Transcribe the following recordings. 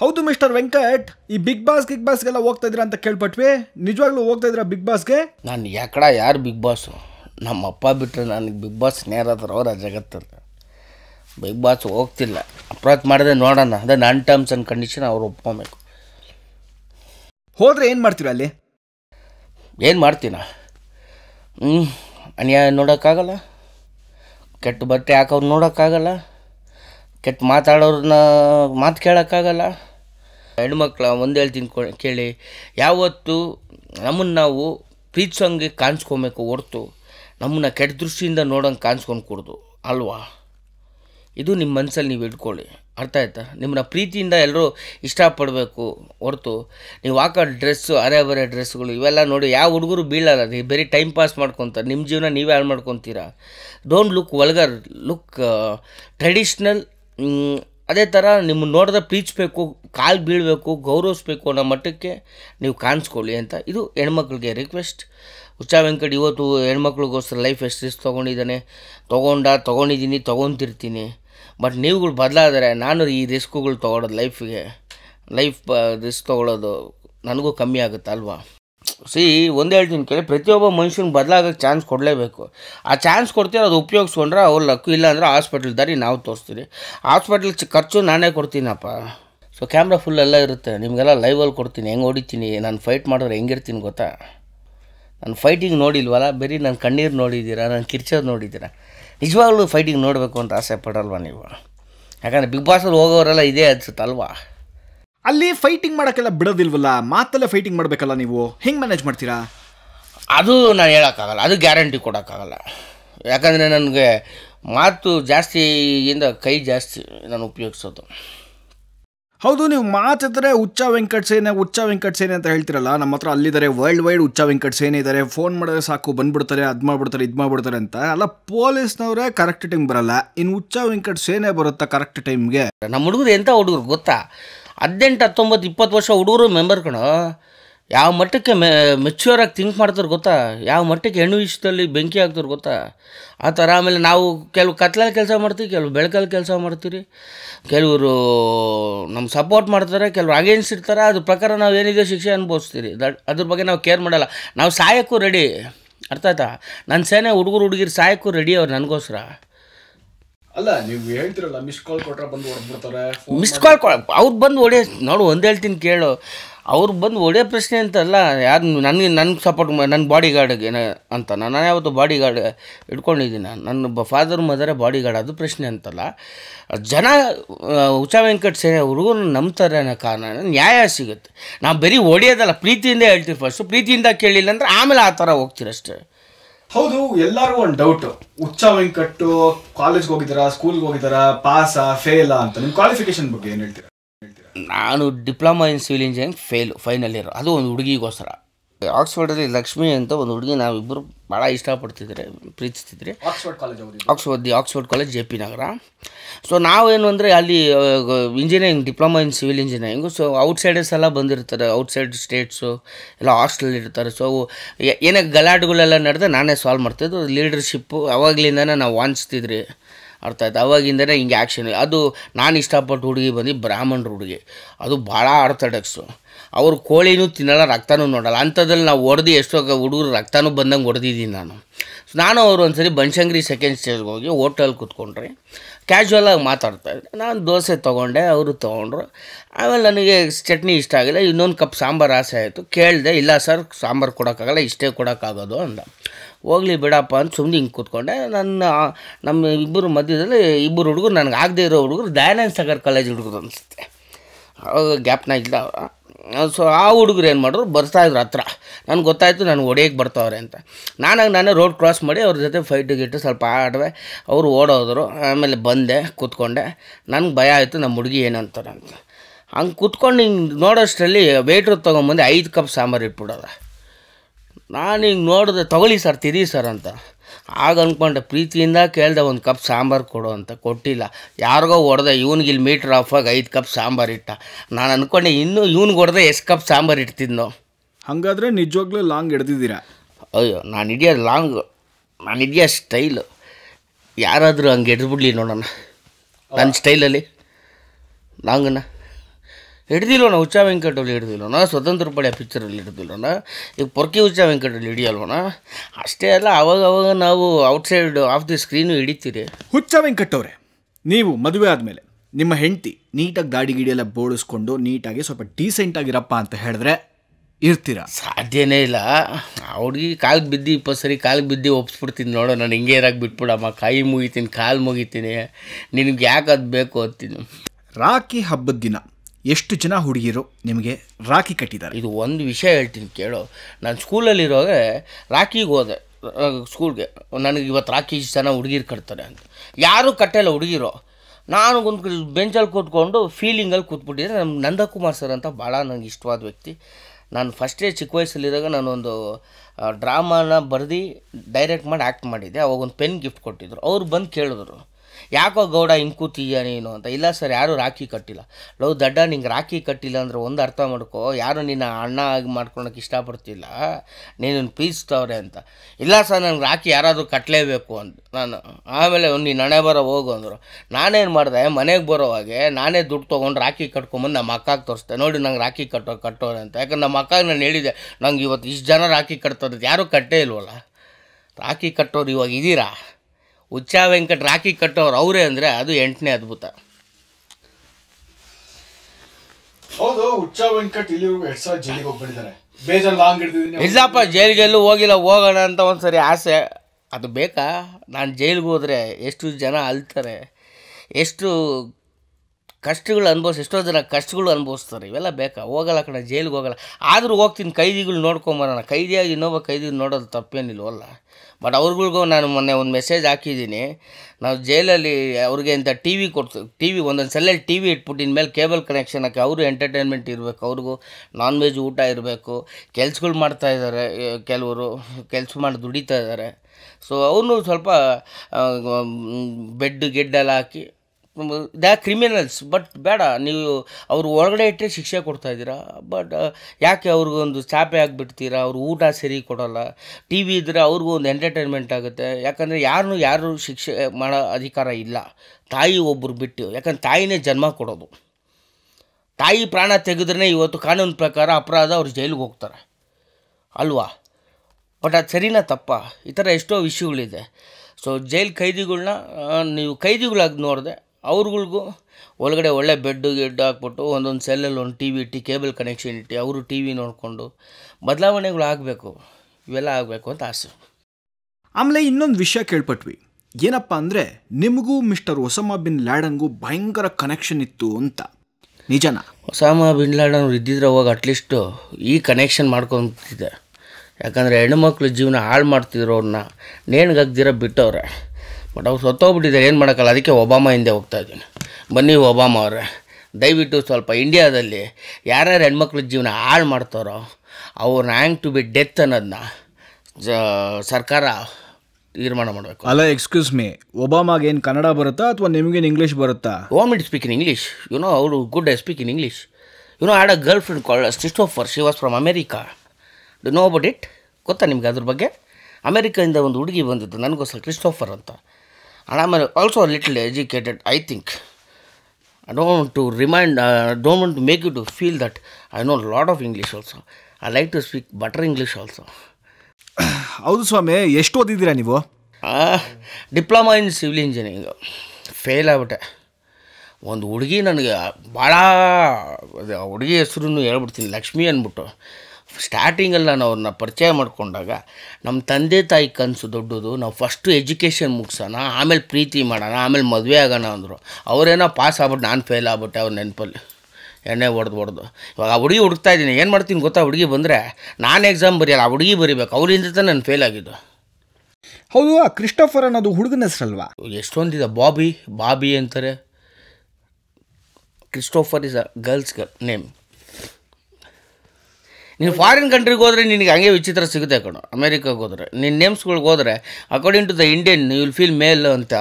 ಹೌದು ಮಿಸ್ಟರ್ ವೆಂಕಟ್ ಈ big boss gig ಬಾಸ್ಗೆಲ್ಲ ಹೋಗ್ತಾ ಇದ್ರ ಅಂತ ಕೇಳ್ಪಟ್ವಿ ನಿಜವಾಗ್ಲೂ ಹೋಗ್ತಾ ಇದ್ರ ಬಿಗ್ ಬಾಸ್ಗೆ ನಾನು ಯಾಕಡ ಯಾರು ಬಿಗ್ ಬಾಸ್ ನಮ್ಮ ಅಪ್ಪ ಬಿಟ್ಟರೆ ನನಗೆ ಬಿಗ್ ಬಾಸ್ ನೇರದ್ರ ಅವರ ಜಗತ್ತಲ್ಲಿ ಬಿಗ್ ಬಾಸ್ ಹೋಗ್ತಿಲ್ಲ ಅಪರಾಧ ಮಾಡಿದ್ರೆ ನೋಡೋಣ ಅದೇ ನನ್ನ ಟರ್ಮ್ಸ್ ಆ್ಯಂಡ್ ಕಂಡೀಷನ್ ಅವ್ರು ಒಪ್ಕೊಬೇಕು ಹೋದರೆ ಏನು ಮಾಡ್ತೀರ ಅಲ್ಲಿ ಏನು ಮಾಡ್ತೀನ ಹ್ಞೂ ಅನ್ಯಾಯ ನೋಡೋಕ್ಕಾಗಲ್ಲ ಕೆಟ್ಟ ಬಟ್ಟೆ ಹಾಕೋರು ನೋಡೋಕ್ಕಾಗಲ್ಲ ಕೆಟ್ಟ ಮಾತಾಡೋರನ್ನ ಮಾತು ಕೇಳೋಕ್ಕಾಗಲ್ಲ ಹೆಣ್ಮಕ್ಳ ಒಂದು ಹೇಳ್ತೀನಿ ಕೇಳಿ ಯಾವತ್ತು ನಮ್ಮನ್ನು ನಾವು ಪ್ರೀತಿಸೋಂಗೆ ಕಾಣಿಸ್ಕೊಬೇಕು ಹೊರ್ತು ನಮ್ಮನ್ನ ಕೆಟ್ಟ ದೃಷ್ಟಿಯಿಂದ ನೋಡೋಂಗೆ ಕಾಣಿಸ್ಕೊಂಡು ಕೊಡ್ದು ಅಲ್ವಾ ಇದು ನಿಮ್ಮ ಮನಸ್ಸಲ್ಲಿ ನೀವು ಇಟ್ಕೊಳ್ಳಿ ಅರ್ಥ ಆಯ್ತಾ ನಿಮ್ಮನ್ನ ಪ್ರೀತಿಯಿಂದ ಎಲ್ಲರೂ ಇಷ್ಟಪಡಬೇಕು ಹೊರತು ನೀವು ಹಾಕೋ ಡ್ರೆಸ್ಸು ಅರೆ ಬರೆ ಡ್ರೆಸ್ಗಳು ಇವೆಲ್ಲ ನೋಡಿ ಯಾವ ಹುಡುಗರು ಬೀಳಲ್ಲ ನೀವು ಬರೀ ಟೈಮ್ ಪಾಸ್ ಮಾಡ್ಕೊತಾರೆ ನಿಮ್ಮ ಜೀವನ ನೀವೇ ಹಾಳು ಮಾಡ್ಕೊತೀರಾ don't look vulgar look traditional ಅದೇ ಥರ ನಿಮ್ಮ ನೋಡಿದ್ರೆ ಪ್ರೀತಿಸ್ಬೇಕು ಕಾಲು ಬೀಳಬೇಕು ಗೌರವಿಸ್ಬೇಕು ಅನ್ನೋ ಮಟ್ಟಕ್ಕೆ ನೀವು ಕಾಣಿಸ್ಕೊಳ್ಳಿ ಅಂತ ಇದು ಹೆಣ್ಮಕ್ಳಿಗೆ ರಿಕ್ವೆಸ್ಟ್ ಉಚ್ಚಾ ವೆಂಕಟ್ ಇವತ್ತು ಹೆಣ್ಮಕ್ಳಿಗೋಸ್ಕರ ಲೈಫ್ ಎಷ್ಟು ರಿಸ್ಕ್ ತೊಗೊಂಡಿದ್ದಾನೆ ತೊಗೊಂಡ ತೊಗೊಂಡಿದ್ದೀನಿ ತೊಗೊತಿರ್ತೀನಿ ಬಟ್ ನೀವುಗಳು ಬದಲಾದರೆ ನಾನು ಈ ರಿಸ್ಕ್ಗಳು ತೊಗೊಳೋದು ಲೈಫಿಗೆ ಲೈಫ್ ರಿಸ್ಕ್ ತೊಗೊಳೋದು ನನಗೂ ಕಮ್ಮಿ ಆಗುತ್ತಲ್ವಾ ಸಿ ಒಂದು ಹೇಳ್ತೀನಿ ಕೇಳಿ ಪ್ರತಿಯೊಬ್ಬ ಮನುಷ್ಯನಿಗೆ ಬದಲಾಗೋಕ್ಕೆ ಚಾನ್ಸ್ ಕೊಡಲೇಬೇಕು ಆ ಚಾನ್ಸ್ ಕೊಡ್ತೀರ ಅದು ಉಪಯೋಗಿಸ್ಕೊಂಡ್ರೆ ಅವ್ರು ಲಕ್ಕು ಇಲ್ಲಾಂದ್ರೆ ಹಾಸ್ಪಿಟ್ಲ್ ದಾರಿ ನಾವು ತೋರಿಸ್ತೀರಿ ಹಾಸ್ಪಿಟ್ಲ್ ಖರ್ಚು ನಾನೇ ಕೊಡ್ತೀನಪ್ಪ ಸೊ ಕ್ಯಾಮ್ರಾ ಫುಲ್ ಎಲ್ಲ ಇರುತ್ತೆ ನಿಮಗೆಲ್ಲ ಲೈವಲ್ಲಿ ಕೊಡ್ತೀನಿ ಹೆಂಗೆ ಹೊಡಿತೀನಿ ನಾನು ಫೈಟ್ ಮಾಡಿದ್ರೆ ಹೆಂಗಿರ್ತೀನಿ ಗೊತ್ತಾ ನಾನು ಫೈಟಿಂಗ್ ನೋಡಿಲ್ವಲ್ಲ ಬರೀ ನಾನು ಕಣ್ಣೀರು ನೋಡಿದ್ದೀರಾ ನಾನು ಕಿರ್ಚೋದು ನೋಡಿದ್ದೀರಾ ನಿಜವಾಗ್ಲೂ ಫೈಟಿಂಗ್ ನೋಡಬೇಕು ಅಂತ ಆಸೆ ಪಡಲ್ವ ನೀವು ಯಾಕಂದರೆ ಬಿಗ್ ಬಾಸಲ್ಲಿ ಹೋಗೋರೆಲ್ಲ ಇದೇ ಅನ್ಸುತ್ತಲ್ವಾ ಅಲ್ಲಿ ಫೈಟಿಂಗ್ ಮಾಡೋಕ್ಕೆಲ್ಲ ಬಿಡೋದಿಲ್ವಲ್ಲ ಮಾತಲ್ಲೇ ಫೈಟಿಂಗ್ ಮಾಡಬೇಕಲ್ಲ ನೀವು ಹೆಂಗೆ ಮ್ಯಾನೇಜ್ ಮಾಡ್ತೀರಾ ಅದು ನಾನು ಹೇಳೋಕ್ಕಾಗಲ್ಲ ಅದು ಗ್ಯಾರಂಟಿ ಕೊಡೋಕ್ಕಾಗಲ್ಲ ಯಾಕಂದರೆ ನನಗೆ ಮಾತು ಜಾಸ್ತಿಯಿಂದ ಕೈ ಜಾಸ್ತಿ ನಾನು ಉಪಯೋಗಿಸೋದು ಹೌದು ನೀವು ಮಾತಿದ್ರೆ ಉಚ್ಚ ವೆಂಕಟ ಸೇನೆ ಉಚ್ಚ ವೆಂಕಟ ಸೇನೆ ಅಂತ ಹೇಳ್ತಿರಲ್ಲ ನಮ್ಮ ಹತ್ರ ಅಲ್ಲಿದ್ದಾರೆ ವರ್ಲ್ಡ್ ವೈಡ್ ಉಚ್ಚ ವೆಂಕಟ ಸೇನೆ ಇದ್ದಾರೆ ಫೋನ್ ಮಾಡಿದ್ರೆ ಸಾಕು ಬಂದ್ಬಿಡ್ತಾರೆ ಅದು ಮಾಡ್ಬಿಡ್ತಾರೆ ಇದು ಮಾಡ್ಬಿಡ್ತಾರೆ ಅಂತ ಅಲ್ಲ ಪೊಲೀಸ್ನವರೇ ಕರೆಕ್ಟ್ ಟೈಮ್ ಬರಲ್ಲ ಇನ್ನು ಉಚ್ಚ ವೆಂಕಟ ಸೇನೆ ಬರುತ್ತಾ ಕರೆಕ್ಟ್ ಟೈಮ್ಗೆ ನಮ್ಮ ಹುಡುಗರು ಎಂಥ ಹುಡುಗರು ಗೊತ್ತಾ ಹದಿನೆಂಟು ಹತ್ತೊಂಬತ್ತು ಇಪ್ಪತ್ತು ವರ್ಷ ಹುಡುಗರು ಮೆಂಬರ್ಗಳು ಯಾವ ಮಟ್ಟಕ್ಕೆ ಮೆ ಮೆಚ್ಯೂರಾಗಿ ಥಿಂಕ್ ಮಾಡ್ತಾರೆ ಗೊತ್ತಾ ಯಾವ ಮಟ್ಟಕ್ಕೆ ಹೆಣ್ಣು ವಿಷಯದಲ್ಲಿ ಬೆಂಕಿ ಆಗ್ತಾರೆ ಗೊತ್ತಾ ಆ ಥರ ಆಮೇಲೆ ನಾವು ಕೆಲವು ಕತ್ಲಲ್ಲಿ ಕೆಲಸ ಮಾಡ್ತೀವಿ ಕೆಲವು ಬೆಳಕಲ್ಲಿ ಕೆಲಸ ಮಾಡ್ತೀರಿ ಕೆಲವರು ನಮ್ಮ ಸಪೋರ್ಟ್ ಮಾಡ್ತಾರೆ ಕೆಲವರು ಅಗೇನ್ಸ್ಟ್ ಇರ್ತಾರೆ ಅದ್ರ ಪ್ರಕಾರ ನಾವು ಏನಿದೆ ಶಿಕ್ಷೆ ಅನುಭವಿಸ್ತೀರಿ ದಟ್ ಅದ್ರ ಬಗ್ಗೆ ನಾವು ಕೇರ್ ಮಾಡಲ್ಲ ನಾವು ಸಾಯಕ್ಕೂ ರೆಡಿ ಅರ್ಥ ಆಯ್ತಾ ನನ್ನ ಸೇನೆ ಹುಡುಗರು ಹುಡುಗಿರು ಸಾಯಕ್ಕೂ ರೆಡಿ ಅವ್ರು ನನಗೋಸ್ಕರ ಅಲ್ಲ ನೀವು ಮಿಸ್ ಕಾಲ್ ಬಂದು ಮಿಸ್ ಕಾಲ್ ಅವ್ರು ಬಂದು ಒಡೆ ನೋಡು ಒಂದು ಹೇಳ್ತೀನಿ ಕೇಳು ಅವ್ರು ಬಂದು ಒಡೆ ಪ್ರಶ್ನೆ ಅಂತಲ್ಲ ಯಾರು ನನಗೆ ನನಗೆ ಸಪೋರ್ಟ್ ನನ್ನ ಬಾಡಿ ಗಾರ್ಡ್ಗೆ ಅಂತ ನಾನು ಯಾವತ್ತು ಬಾಡಿ ಗಾರ್ಡ್ ಇಟ್ಕೊಂಡಿದ್ದೀನಿ ನಾನು ನನ್ನ ಫಾದರ್ ಮದರೇ ಬಾಡಿ ಗಾರ್ಡ್ ಅದು ಪ್ರಶ್ನೆ ಅಂತಲ್ಲ ಜನ ಉಷಾ ವೆಂಕಟ್ ಸೇನೆ ಅವ್ರಿಗೂ ನಂಬ್ತಾರೆ ಅನ್ನೋ ಕಾರಣ ನ್ಯಾಯ ಸಿಗುತ್ತೆ ನಾವು ಬರೀ ಹೊಡೆಯೋದಲ್ಲ ಪ್ರೀತಿಯಿಂದ ಹೇಳ್ತೀವಿ ಫಸ್ಟು ಪ್ರೀತಿಯಿಂದ ಕೇಳಿಲ್ಲ ಅಂದರೆ ಆಮೇಲೆ ಆ ಥರ ಹೋಗ್ತೀರಷ್ಟೇ ಹೌದು ಎಲ್ಲರೂ ಒಂದು ಡೌಟ್ ಉಚ್ಚ ವೆಂಕಟ್ಟು ಕಾಲೇಜ್ಗೆ ಹೋಗಿದ್ದೀರಾ ಸ್ಕೂಲ್ಗೆ ಹೋಗಿದ್ದಾರಾ ಪಾಸಾ ಫೇಲಾ ಅಂತ ನಿಮ್ಮ ಕ್ವಾಲಿಫಿಕೇಶನ್ ಬಗ್ಗೆ ಏನು ಹೇಳ್ತೀರಾ ನಾನು diploma in civil engineering fail final year ಅದು ಒಂದು ಹುಡುಗಿಗೋಸ್ಕರ ಆಕ್ಸ್ಫರ್ಡಲ್ಲಿ ಲಕ್ಷ್ಮಿ ಅಂತ ಒಂದು ಹುಡುಗಿ ನಾವಿಬ್ಬರು ಭಾಳ ಇಷ್ಟಪಡ್ತಿದ್ರೆ ಪ್ರೀತಿಸ್ತಿದ್ರೆ Oxford college Oxford the Oxford college J P Nagar so ನಾವೇನು ಅಂದರೆ ಅಲ್ಲಿ engineering diploma in civil engineering so outsiders ಎಲ್ಲ ಬಂದಿರ್ತಾರೆ ಔಟ್ಸೈಡ್ ಸ್ಟೇಟ್ಸು ಎಲ್ಲ ಹಾಸ್ಟೆಲ್ ಇರ್ತಾರೆ ಸೊ ಏನೇ ಗಲಾಟೆಗಳೆಲ್ಲ ನಡೆದ ನಾನೇ ಸಾಲ್ವ್ ಮಾಡ್ತಿದ್ದು ಲೀಡರ್ಶಿಪ್ಪು ಅವಾಗಲಿಂದನೇ ನಾವು ವಾಂಚ್ತಿದ್ರಿ ಅರ್ಥ ಆಯ್ತು ಅವಾಗಿಂದನೇ ಹಿಂಗೆ ಆ್ಯಕ್ಷನ್ ಅದು ನಾನು ಇಷ್ಟಪಟ್ಟು ಹುಡುಗಿ ಬಂದು ಬ್ರಾಹ್ಮಣರು ಹುಡುಗಿ ಅದು ಭಾಳ ಆರ್ಥಡಾಕ್ಸು ಅವರು ಕೋಳಿನೂ ತಿನ್ನಲ್ಲ ರಕ್ತನೂ ನೋಡಲ್ಲ ಅಂಥದ್ರಲ್ಲಿ ನಾವು ಹೊಡೆದು ಎಷ್ಟೋ ಹುಡುಗರು ರಕ್ತನೂ ಬಂದಂಗೆ ಹೊಡೆದಿದ್ದೀನಿ ನಾನು ನಾನು ಅವರು ಒಂದ್ಸರಿ ಸರಿ ಸೆಕೆಂಡ್ ಸ್ಟೇಜ್ಗೆ ಹೋಗಿ ಹೋಟೆಲ್ ಕೂತ್ಕೊಂಡ್ರಿ ಕ್ಯಾಶುವಲಾಗಿ ಮಾತಾಡ್ತಾ ಇದ್ದೆ ನಾನು ದೋಸೆ ತೊಗೊಂಡೆ ಅವರು ತೊಗೊಂಡ್ರು ಆಮೇಲೆ ನನಗೆ ಚಟ್ನಿ ಇಷ್ಟ ಆಗಿಲ್ಲ ಇನ್ನೊಂದು ಕಪ್ ಸಾಂಬಾರು ಆಸೆ ಆಯಿತು ಕೇಳಿದೆ ಇಲ್ಲ ಸರ್ ಸಾಂಬಾರು ಕೊಡೋಕ್ಕಾಗಲ್ಲ ಇಷ್ಟೇ ಕೊಡೋಕ್ಕಾಗೋದು ಅಂದ ಹೋಗ್ಲಿ ಬಿಡಪ್ಪ ಅಂತ ಸುಮ್ಮನೆ ಹಿಂಗೆ ಕೂತ್ಕೊಂಡೆ ನನ್ನ ನಮ್ಮ ಇಬ್ಬರು ಮಧ್ಯದಲ್ಲಿ ಇಬ್ಬರು ಹುಡುಗರು ನನಗೆ ಆಗದೇ ಇರೋ ಹುಡುಗರು ದಯಾನಂದ ಸಾಗರ್ ಕಾಲೇಜ್ ಹುಡುಗರು ಅನಿಸುತ್ತೆ ಅವಾಗ ಗ್ಯಾಪ್ನಾಗಿಲ್ಲ ಸೊ ಆ ಹುಡುಗರು ಏನು ಮಾಡಿದ್ರು ಬರ್ತಾಯಿದ್ರು ಹತ್ರ ನನಗೆ ಗೊತ್ತಾಯಿತು ನಾನು ಒಡೆಯಕ್ಕೆ ಬರ್ತಾವ್ರೆ ಅಂತ ನಾನಾಗ ನಾನೇ ರೋಡ್ ಕ್ರಾಸ್ ಮಾಡಿ ಅವ್ರ ಜೊತೆ ಫೈಟ್ ಗಿಟ್ಟು ಸ್ವಲ್ಪ ಆಡವೆ ಅವರು ಓಡೋದ್ರು ಆಮೇಲೆ ಬಂದೆ ಕೂತ್ಕೊಂಡೆ ನನಗೆ ಭಯ ಆಯಿತು ನಮ್ಮ ಹುಡುಗಿ ಏನಂತಾರೆ ಅಂತ ಹಂಗೆ ಕೂತ್ಕೊಂಡು ಹಿಂಗೆ ನೋಡೋಷ್ಟರಲ್ಲಿ ವೇಟ್ರ್ ತೊಗೊಂಬಂದು ಐದು ಕಪ್ ಸಾಂಬಾರು ಇಟ್ಬಿಡೋದ ನಾನು ಹಿಂಗೆ ನೋಡಿದೆ ತೊಗೊಳ್ಳಿ ಸರ್ ತಿದಿ ಸರ್ ಅಂತ ಆಗ ಅಂದ್ಕೊಂಡೆ ಪ್ರೀತಿಯಿಂದ ಕೇಳಿದೆ ಒಂದು ಕಪ್ ಸಾಂಬಾರು ಕೊಡು ಅಂತ ಕೊಟ್ಟಿಲ್ಲ ಯಾರಿಗೋ ಹೊಡೆದೆ ಇವನಿಗೆ ಇಲ್ಲಿ ಮೀಟ್ರ್ ಆಫಾಗಿ ಐದು ಕಪ್ ಸಾಂಬಾರು ಇಟ್ಟ ನಾನು ಅಂದ್ಕೊಂಡೆ ಇನ್ನೂ ಇವ್ನಿಗೆ ಹೊಡೆದೆ ಎಷ್ಟು ಕಪ್ ಸಾಂಬಾರು ಇಡ್ತಿದ್ನೋ ಹಾಗಾದರೆ ನಿಜವಾಗ್ಲೂ ಲಾಂಗ್ ಹಿಡ್ದಿದ್ದೀರಾ ಅಯ್ಯೋ ನಾನು ಹಿಡಿಯೋ ಲಾಂಗ್ ನಾನು ಹಿಡಿಯೋ ಸ್ಟೈಲು ಯಾರಾದರೂ ಹಂಗೆ ಹಿಡಿದ್ಬಿಡ್ಲಿ ನೋಡೋಣ ನನ್ನ ಸ್ಟೈಲಲ್ಲಿ ಲಾಂಗನ್ನ ಹಿಡ್ದಿಲ್ವಣ್ಣ ಹುಚ್ಚ ವೆಂಕಟಲ್ಲಿ ಹಿಡ್ದಿಲ್ವಣ ಸ್ವತಂತ್ರ ಪಡೆಯ ಪಿಕ್ಚರಲ್ಲಿ ಹಿಡ್ದಿಲ್ವಣ ಈಗ ಪೊರ್ಕಿ ಹುಚ್ಚ ವೆಂಕಟಲ್ಲಿ ಹಿಡಿಯಲ್ವಣ ಅಷ್ಟೇ ಅಲ್ಲ ಅವಾಗ ಅವಾಗ ನಾವು ಔಟ್ಸೈಡ್ ಆಫ್ ದಿ ಸ್ಕ್ರೀನು ಹಿಡಿತೀರಿ ಹುಚ್ಚ ವೆಂಕಟವ್ರೆ ನೀವು ಮದುವೆ ಆದಮೇಲೆ ನಿಮ್ಮ ಹೆಂಡತಿ ನೀಟಾಗಿ ದಾಡಿ ಗಿಡಿಯೆಲ್ಲ ಬೋಳಿಸ್ಕೊಂಡು ನೀಟಾಗಿ ಸ್ವಲ್ಪ ಡೀಸೆಂಟಾಗಿರಪ್ಪ ಅಂತ ಹೇಳಿದ್ರೆ ಇರ್ತೀರ ಸಾಧ್ಯನೇ ಇಲ್ಲ ಅವ್ರಿಗೆ ಕಾಲು ಬಿದ್ದು ಇಪ್ಪತ್ತು ಸರಿ ಕಾಲು ಬಿದ್ದು ಒಪ್ಸ್ಬಿಡ್ತೀನಿ ನೋಡೋ ನಾನು ಹಿಂಗೆ ಇರಾಗಿ ಬಿಟ್ಬಿಡಮ್ಮ ಕೈ ಮುಗಿತೀನಿ ಕಾಲು ಮುಗಿತೀನಿ ನಿನಗೆ ಯಾಕೆ ಅದು ಬೇಕು ಅಂತೀನಿ ರಾಖಿ ಹಬ್ಬದ ದಿನ ಎಷ್ಟು ಜನ ಹುಡುಗಿಯರು ನಿಮಗೆ ರಾಖಿ ಕಟ್ಟಿದ್ದಾರೆ ಇದು ಒಂದು ವಿಷಯ ಹೇಳ್ತೀನಿ ಕೇಳು ನಾನು ಸ್ಕೂಲಲ್ಲಿ ರಾಖಿಗೆ ಹೋದೆ ಸ್ಕೂಲ್ಗೆ ನನಗೆ ಇವತ್ತು ರಾಖಿ ಇಷ್ಟು ಜನ ಹುಡುಗಿರು ಕಟ್ತಾರೆ ಅಂತ ಯಾರೂ ಕಟ್ಟಲ್ಲ ಹುಡುಗಿರು ನಾನು ಒಂದು ಬೆಂಚಲ್ಲಿ ಕೂತ್ಕೊಂಡು ಫೀಲಿಂಗಲ್ಲಿ ಕೂತ್ಬಿಟ್ಟಿದ್ರೆ ನಮ್ಮ ನಂದಕುಮಾರ್ ಸರ್ ಅಂತ ಭಾಳ ನನಗೆ ಇಷ್ಟವಾದ ವ್ಯಕ್ತಿ ನಾನು ಫಸ್ಟೇ ಚಿಕ್ಕ ವಯಸ್ಸಲ್ಲಿದ್ದಾಗ ನಾನೊಂದು ಡ್ರಾಮಾನ ಬರೆದು ಡೈರೆಕ್ಟ್ ಮಾಡಿ ಆ್ಯಕ್ಟ್ ಮಾಡಿದ್ದೆ ಅವಾಗ ಒಂದು ಪೆನ್ ಗಿಫ್ಟ್ ಕೊಟ್ಟಿದ್ದರು ಅವ್ರು ಬಂದು ಕೇಳಿದ್ರು ಯಾಕೋ ಗೌಡ ಹಿಂಗೆ ನೀನು ಅಂತ ಇಲ್ಲ ಸರ್ ಯಾರೂ ರಾಖಿ ಕಟ್ಟಿಲ್ಲ ಲೋ ದಡ್ಡ ನಿಂಗೆ ರಾಖಿ ಕಟ್ಟಿಲ್ಲ ಅಂದ್ರೆ ಒಂದು ಅರ್ಥ ಮಾಡ್ಕೋ ಯಾರು ನಿನ್ನ ಅಣ್ಣ ಆಗಿ ಮಾಡ್ಕೊಳಕ್ಕೆ ಇಷ್ಟಪಡ್ತಿಲ್ಲ ನೀನು ಪ್ರೀತಿಸ್ತವ್ರೆ ಅಂತ ಇಲ್ಲ ಸರ್ ನನಗೆ ರಾಖಿ ಯಾರಾದರೂ ಕಟ್ಟಲೇಬೇಕು ಅಂತ ನಾನು ಆಮೇಲೆ ನೀನು ಹಣೆ ಬರೋ ಹೋಗು ಅಂದರು ನಾನೇನು ಮಾಡಿದೆ ಮನೆಗೆ ಬರೋ ಹಾಗೆ ನಾನೇ ದುಡ್ಡು ತೊಗೊಂಡು ರಾಖಿ ಕಟ್ಕೊಂಬಂದು ನಮ್ಮ ಅಕ್ಕಾಗೆ ತೋರಿಸ್ದೆ ನೋಡಿ ನಂಗೆ ರಾಖಿ ಕಟ್ಟೋ ಕಟ್ಟೋರೆ ಅಂತ ಯಾಕಂದ್ರೆ ನಮ್ಮ ಅಕ್ಕಾಗ ನಾನು ಹೇಳಿದೆ ನಂಗೆ ಇವತ್ತು ಇಷ್ಟು ಜನ ರಾಖಿ ಕಟ್ತದ ಯಾರೂ ಕಟ್ಟೇ ಇಲ್ವಲ್ಲ ರಾಖಿ ಕಟ್ಟೋರು ಇವಾಗ ಇದ್ದೀರಾ ಉಚ್ಚಾ ವೆಂಕಟ ರಾಖಿ ಕಟ್ಟೋರು ಅವರೇ ಅಂದರೆ ಅದು ಎಂಟನೇ ಅದ್ಭುತ ಹೌದು ಉಚ್ಚ ವೆಂಕಟ್ ಹೋಗಿ ಎರಡು ಜೈಲಿಗೆ ಹೋಗ್ಬಿಟ್ಟಿದ್ದಾರೆ ಲಾಂಗ್ ಇಲ್ಲಪ್ಪ ಜೈಲಿಗೆಲ್ಲೂ ಹೋಗಿಲ್ಲ ಹೋಗೋಣ ಅಂತ ಒಂದು ಸರಿ ಆಸೆ ಅದು ಬೇಕಾ ನಾನು ಜೈಲಿಗೆ ಹೋದರೆ ಎಷ್ಟು ಜನ ಅಲ್ತಾರೆ ಎಷ್ಟು ಕಷ್ಟಗಳು ಅನುಭವಿಸ್ ಎಷ್ಟೋ ಜನ ಕಷ್ಟಗಳು ಅನುಭವಿಸ್ತಾರೆ ಇವೆಲ್ಲ ಬೇಕಾ ಹೋಗಲ್ಲ ಕಣ ಜೈಲಿಗೆ ಹೋಗಲ್ಲ ಆದರೂ ಹೋಗ್ತೀನಿ ಕೈದಿಗಳು ನೋಡ್ಕೊಂಬರೋಣ ಕೈದಿಯಾಗಿ ಇನ್ನೊಬ್ಬ ಕೈದಿಗಳು ನೋಡೋದು ತಪ್ಪೇನಿಲ್ವಲ್ಲ ಬಟ್ ಅವ್ರಗಳಿಗೂ ನಾನು ಮೊನ್ನೆ ಒಂದು ಮೆಸೇಜ್ ಹಾಕಿದ್ದೀನಿ ನಾವು ಜೈಲಲ್ಲಿ ಅವ್ರಿಗೆ ಅಂತ ಟಿ ವಿ ಕೊಡ್ತೀವಿ ಟಿ ವಿ ಒಂದೊಂದು ಸಲಲ್ಲಿ ಟಿ ವಿ ಇಟ್ಬಿಟ್ಟಿದ ಮೇಲೆ ಕೇಬಲ್ ಕನೆಕ್ಷನ್ ಹಾಕಿ ಅವರು ಎಂಟರ್ಟೈನ್ಮೆಂಟ್ ಇರಬೇಕು ಅವ್ರಿಗೂ ನಾನ್ ವೆಜ್ ಊಟ ಇರಬೇಕು ಕೆಲ್ಸಗಳು ಮಾಡ್ತಾ ಇದ್ದಾರೆ ಕೆಲವರು ಕೆಲಸ ಮಾಡಿ ದುಡಿತಾ ಇದ್ದಾರೆ ಸೊ ಅವನು ಸ್ವಲ್ಪ ಬೆಡ್ ಗೆಡ್ಡೆಲ್ಲ ಹಾಕಿ ದ ಕ್ರಿಮಿನಲ್ಸ್ ಬಟ್ ಬೇಡ ನೀವು ಅವರು ಒಳಗಡೆ ಇಟ್ಟರೆ ಶಿಕ್ಷೆ ಕೊಡ್ತಾ ಇದ್ದೀರಾ ಬಟ್ ಯಾಕೆ ಅವ್ರಿಗೊಂದು ಚಾಪೆ ಆಗಿಬಿಡ್ತೀರಾ ಅವ್ರು ಊಟ ಸರಿ ಕೊಡೋಲ್ಲ ಟಿ ವಿ ಇದ್ದರೆ ಅವ್ರಿಗೂ ಒಂದು ಎಂಟರ್ಟೈನ್ಮೆಂಟ್ ಆಗುತ್ತೆ ಯಾಕಂದರೆ ಯಾರನ್ನು ಯಾರು ಶಿಕ್ಷೆ ಮಾಡೋ ಅಧಿಕಾರ ಇಲ್ಲ ತಾಯಿ ಒಬ್ಬರು ಬಿಟ್ಟು ಯಾಕಂದ್ರೆ ತಾಯಿನೇ ಜನ್ಮ ಕೊಡೋದು ತಾಯಿ ಪ್ರಾಣ ತೆಗೆದ್ರೆ ಇವತ್ತು ಕಾನೂನು ಪ್ರಕಾರ ಅಪರಾಧ ಅವ್ರು ಜೈಲಿಗೆ ಹೋಗ್ತಾರೆ ಅಲ್ವಾ ಬಟ್ ಅದು ಸರಿನಾ ತಪ್ಪ ಈ ಥರ ಎಷ್ಟೋ ವಿಷಯಗಳಿದೆ ಸೊ ಜೈಲ್ ಕೈದಿಗಳನ್ನ ನೀವು ಕೈದಿಗಳಾಗಿ ನೋಡಿದೆ ಅವ್ರುಗಳ್ಗೂ ಒಳಗಡೆ ಒಳ್ಳೆ ಬೆಡ್ ಗೆಡ್ಡು ಹಾಕ್ಬಿಟ್ಟು ಒಂದೊಂದು ಸೆಲ್ಲಲ್ಲಿ ಒಂದು ಟಿ ವಿ ಇಟ್ಟು ಕೇಬಲ್ ಕನೆಕ್ಷನ್ ಇಟ್ಟು ಅವರು ಟಿ ವಿ ನೋಡಿಕೊಂಡು ಬದಲಾವಣೆಗಳು ಆಗಬೇಕು ಇವೆಲ್ಲ ಆಗಬೇಕು ಅಂತ ಆಸೆ ಆಮೇಲೆ ಇನ್ನೊಂದು ವಿಷಯ ಕೇಳ್ಪಟ್ವಿ ಏನಪ್ಪ ಅಂದರೆ ನಿಮಗೂ ಮಿಸ್ಟರ್ ಒಸಮಾ ಬಿನ್ ಲ್ಯಾಡನ್ಗೂ ಭಯಂಕರ ಕನೆಕ್ಷನ್ ಇತ್ತು ಅಂತ ನಿಜನ ಒಸಾಮ ಬಿನ್ ಲ್ಯಾಡನ್ ಅವ್ರು ಇದ್ದಿದ್ರೆ ಅವಾಗ ಅಟ್ಲೀಸ್ಟು ಈ ಕನೆಕ್ಷನ್ ಮಾಡ್ಕೊತಿದ್ದೆ ಯಾಕಂದರೆ ಹೆಣ್ಣುಮಕ್ಳು ಜೀವನ ಹಾಳು ಮಾಡ್ತಿದ್ರು ಅವ್ರನ್ನ ಅಗ್ದಿರ ಬಿಟ್ಟವ್ರೆ ಬಟ್ ಅವ್ರು ಸತ್ತೋಗ್ಬಿಟ್ಟಿದ್ದಾರೆ ಏನು ಮಾಡೋಕ್ಕಲ್ಲ ಅದಕ್ಕೆ ಒಬಾಮ ಹಿಂದೆ ಹೋಗ್ತಾ ಇದ್ದೀನಿ ಬನ್ನಿ ಒಬಾಮ ಅವರೇ ದಯವಿಟ್ಟು ಸ್ವಲ್ಪ ಇಂಡಿಯಾದಲ್ಲಿ ಯಾರ್ಯಾರು ಹೆಣ್ಮಕ್ಳ ಜೀವನ ಹಾಳು ಮಾಡ್ತಾರೋ ಅವ್ರ ಹ್ಯಾಂಗ್ ಟು ಬಿ ಡೆತ್ ಅನ್ನೋದನ್ನ ಸರ್ಕಾರ ತೀರ್ಮಾನ ಮಾಡಬೇಕು ಅಲ್ಲ ಎಕ್ಸ್ಕ್ಯೂಸ್ ಮೀ ಒಬಾಮಾಗೆ ಏನು ಕನ್ನಡ ಬರುತ್ತಾ ಅಥವಾ ನಿಮಗೇನು ಇಂಗ್ಲೀಷ್ ಬರುತ್ತಾ um it speak in English no ಅವರು good I speak in English no had a girl friend call Christopher she was from America do know about it ಗೊತ್ತಾ ನಿಮ್ಗೆ ಅದ್ರ ಬಗ್ಗೆ ಅಮೇರಿಕಾದಿಂದ ಒಂದು ಹುಡುಗಿ ಬಂದಿದ್ದು ನನಗೋಸ್ಕರ ಕ್ರಿಸ್ಟೋಫರ್ ಅಂತ and I'm also a little educated I think I don't want to remind uh, don't want to make you to feel that I know a lot of English also I like to speak better English also ಹೌದು ಸ್ವಾಮಿ ಎಷ್ಟು ಓದಿದ್ದೀರಾ ನೀವು diploma in civil engineering fail ಆಗ್ಬಿಟ್ಟೆ ಒಂದು ಹುಡುಗಿ ನನಗೆ ಭಾಳ ಹುಡುಗಿ ಹೆಸರು ಹೇಳ್ಬಿಡ್ತೀನಿ ಲಕ್ಷ್ಮಿ ಅಂದ್ಬಿಟ್ಟು ಸ್ಟಾರ್ಟಿಂಗಲ್ಲಿ ನಾನು ಅವ್ರನ್ನ ಪರಿಚಯ ಮಾಡಿಕೊಂಡಾಗ ನಮ್ಮ ತಂದೆ ತಾಯಿ ಕನಸು ದೊಡ್ಡದು ನಾವು ಫಸ್ಟು ಎಜುಕೇಷನ್ ಮುಗಿಸೋಣ ಆಮೇಲೆ ಪ್ರೀತಿ ಮಾಡೋಣ ಆಮೇಲೆ ಮದುವೆ ಆಗೋಣ ಅಂದರು ಅವರೇನೋ ಪಾಸ್ ಆಗ್ಬಿಟ್ಟು ನಾನು ಫೇಲ್ ಆಗ್ಬಿಟ್ಟೆ ಅವ್ರ ನೆನಪಲ್ಲಿ ಎಣ್ಣೆ ಹೊಡೆದು ಹೊಡೆದು ಇವಾಗ ಆ ಹುಡುಗಿ ಹುಡುಕ್ತಾ ಇದ್ದೀನಿ ಏನು ಮಾಡ್ತೀನಿ ಗೊತ್ತಾ ಹುಡುಗಿ ಬಂದರೆ ನಾನು ಎಕ್ಸಾಮ್ ಬರೆಯಲ್ಲ ಆ ಹುಡುಗಿ ಬರೀಬೇಕು ಅವರಿಂದ ತಾನೇ ನಾನು ಫೇಲ್ ಆಗಿದ್ದು ಹೌದು ಆ ಕ್ರಿಸ್ಟೋಫರ್ ಅನ್ನೋದು ಹುಡುಗನ ಹೆಸರಲ್ವಾ ಎಷ್ಟೊಂದಿದೆ ಬಾಬಿ ಬಾಬಿ ಅಂತಾರೆ Christopher is a girls girl name ನೀನು ಫಾರಿನ್ ಕಂಟ್ರಿಗೆ ಹೋದರೆ ನಿನಗೆ ಹಂಗೆ ವಿಚಿತ್ರ ಸಿಗುತ್ತೆ ಕಣೋ ಅಮೇರಿಕಾಗೆ ಹೋದರೆ ನಿನ್ನ ನೇಮ್ಸ್ಗಳಿಗೆ ಹೋದರೆ according to the Indian you will feel male ಅಂತ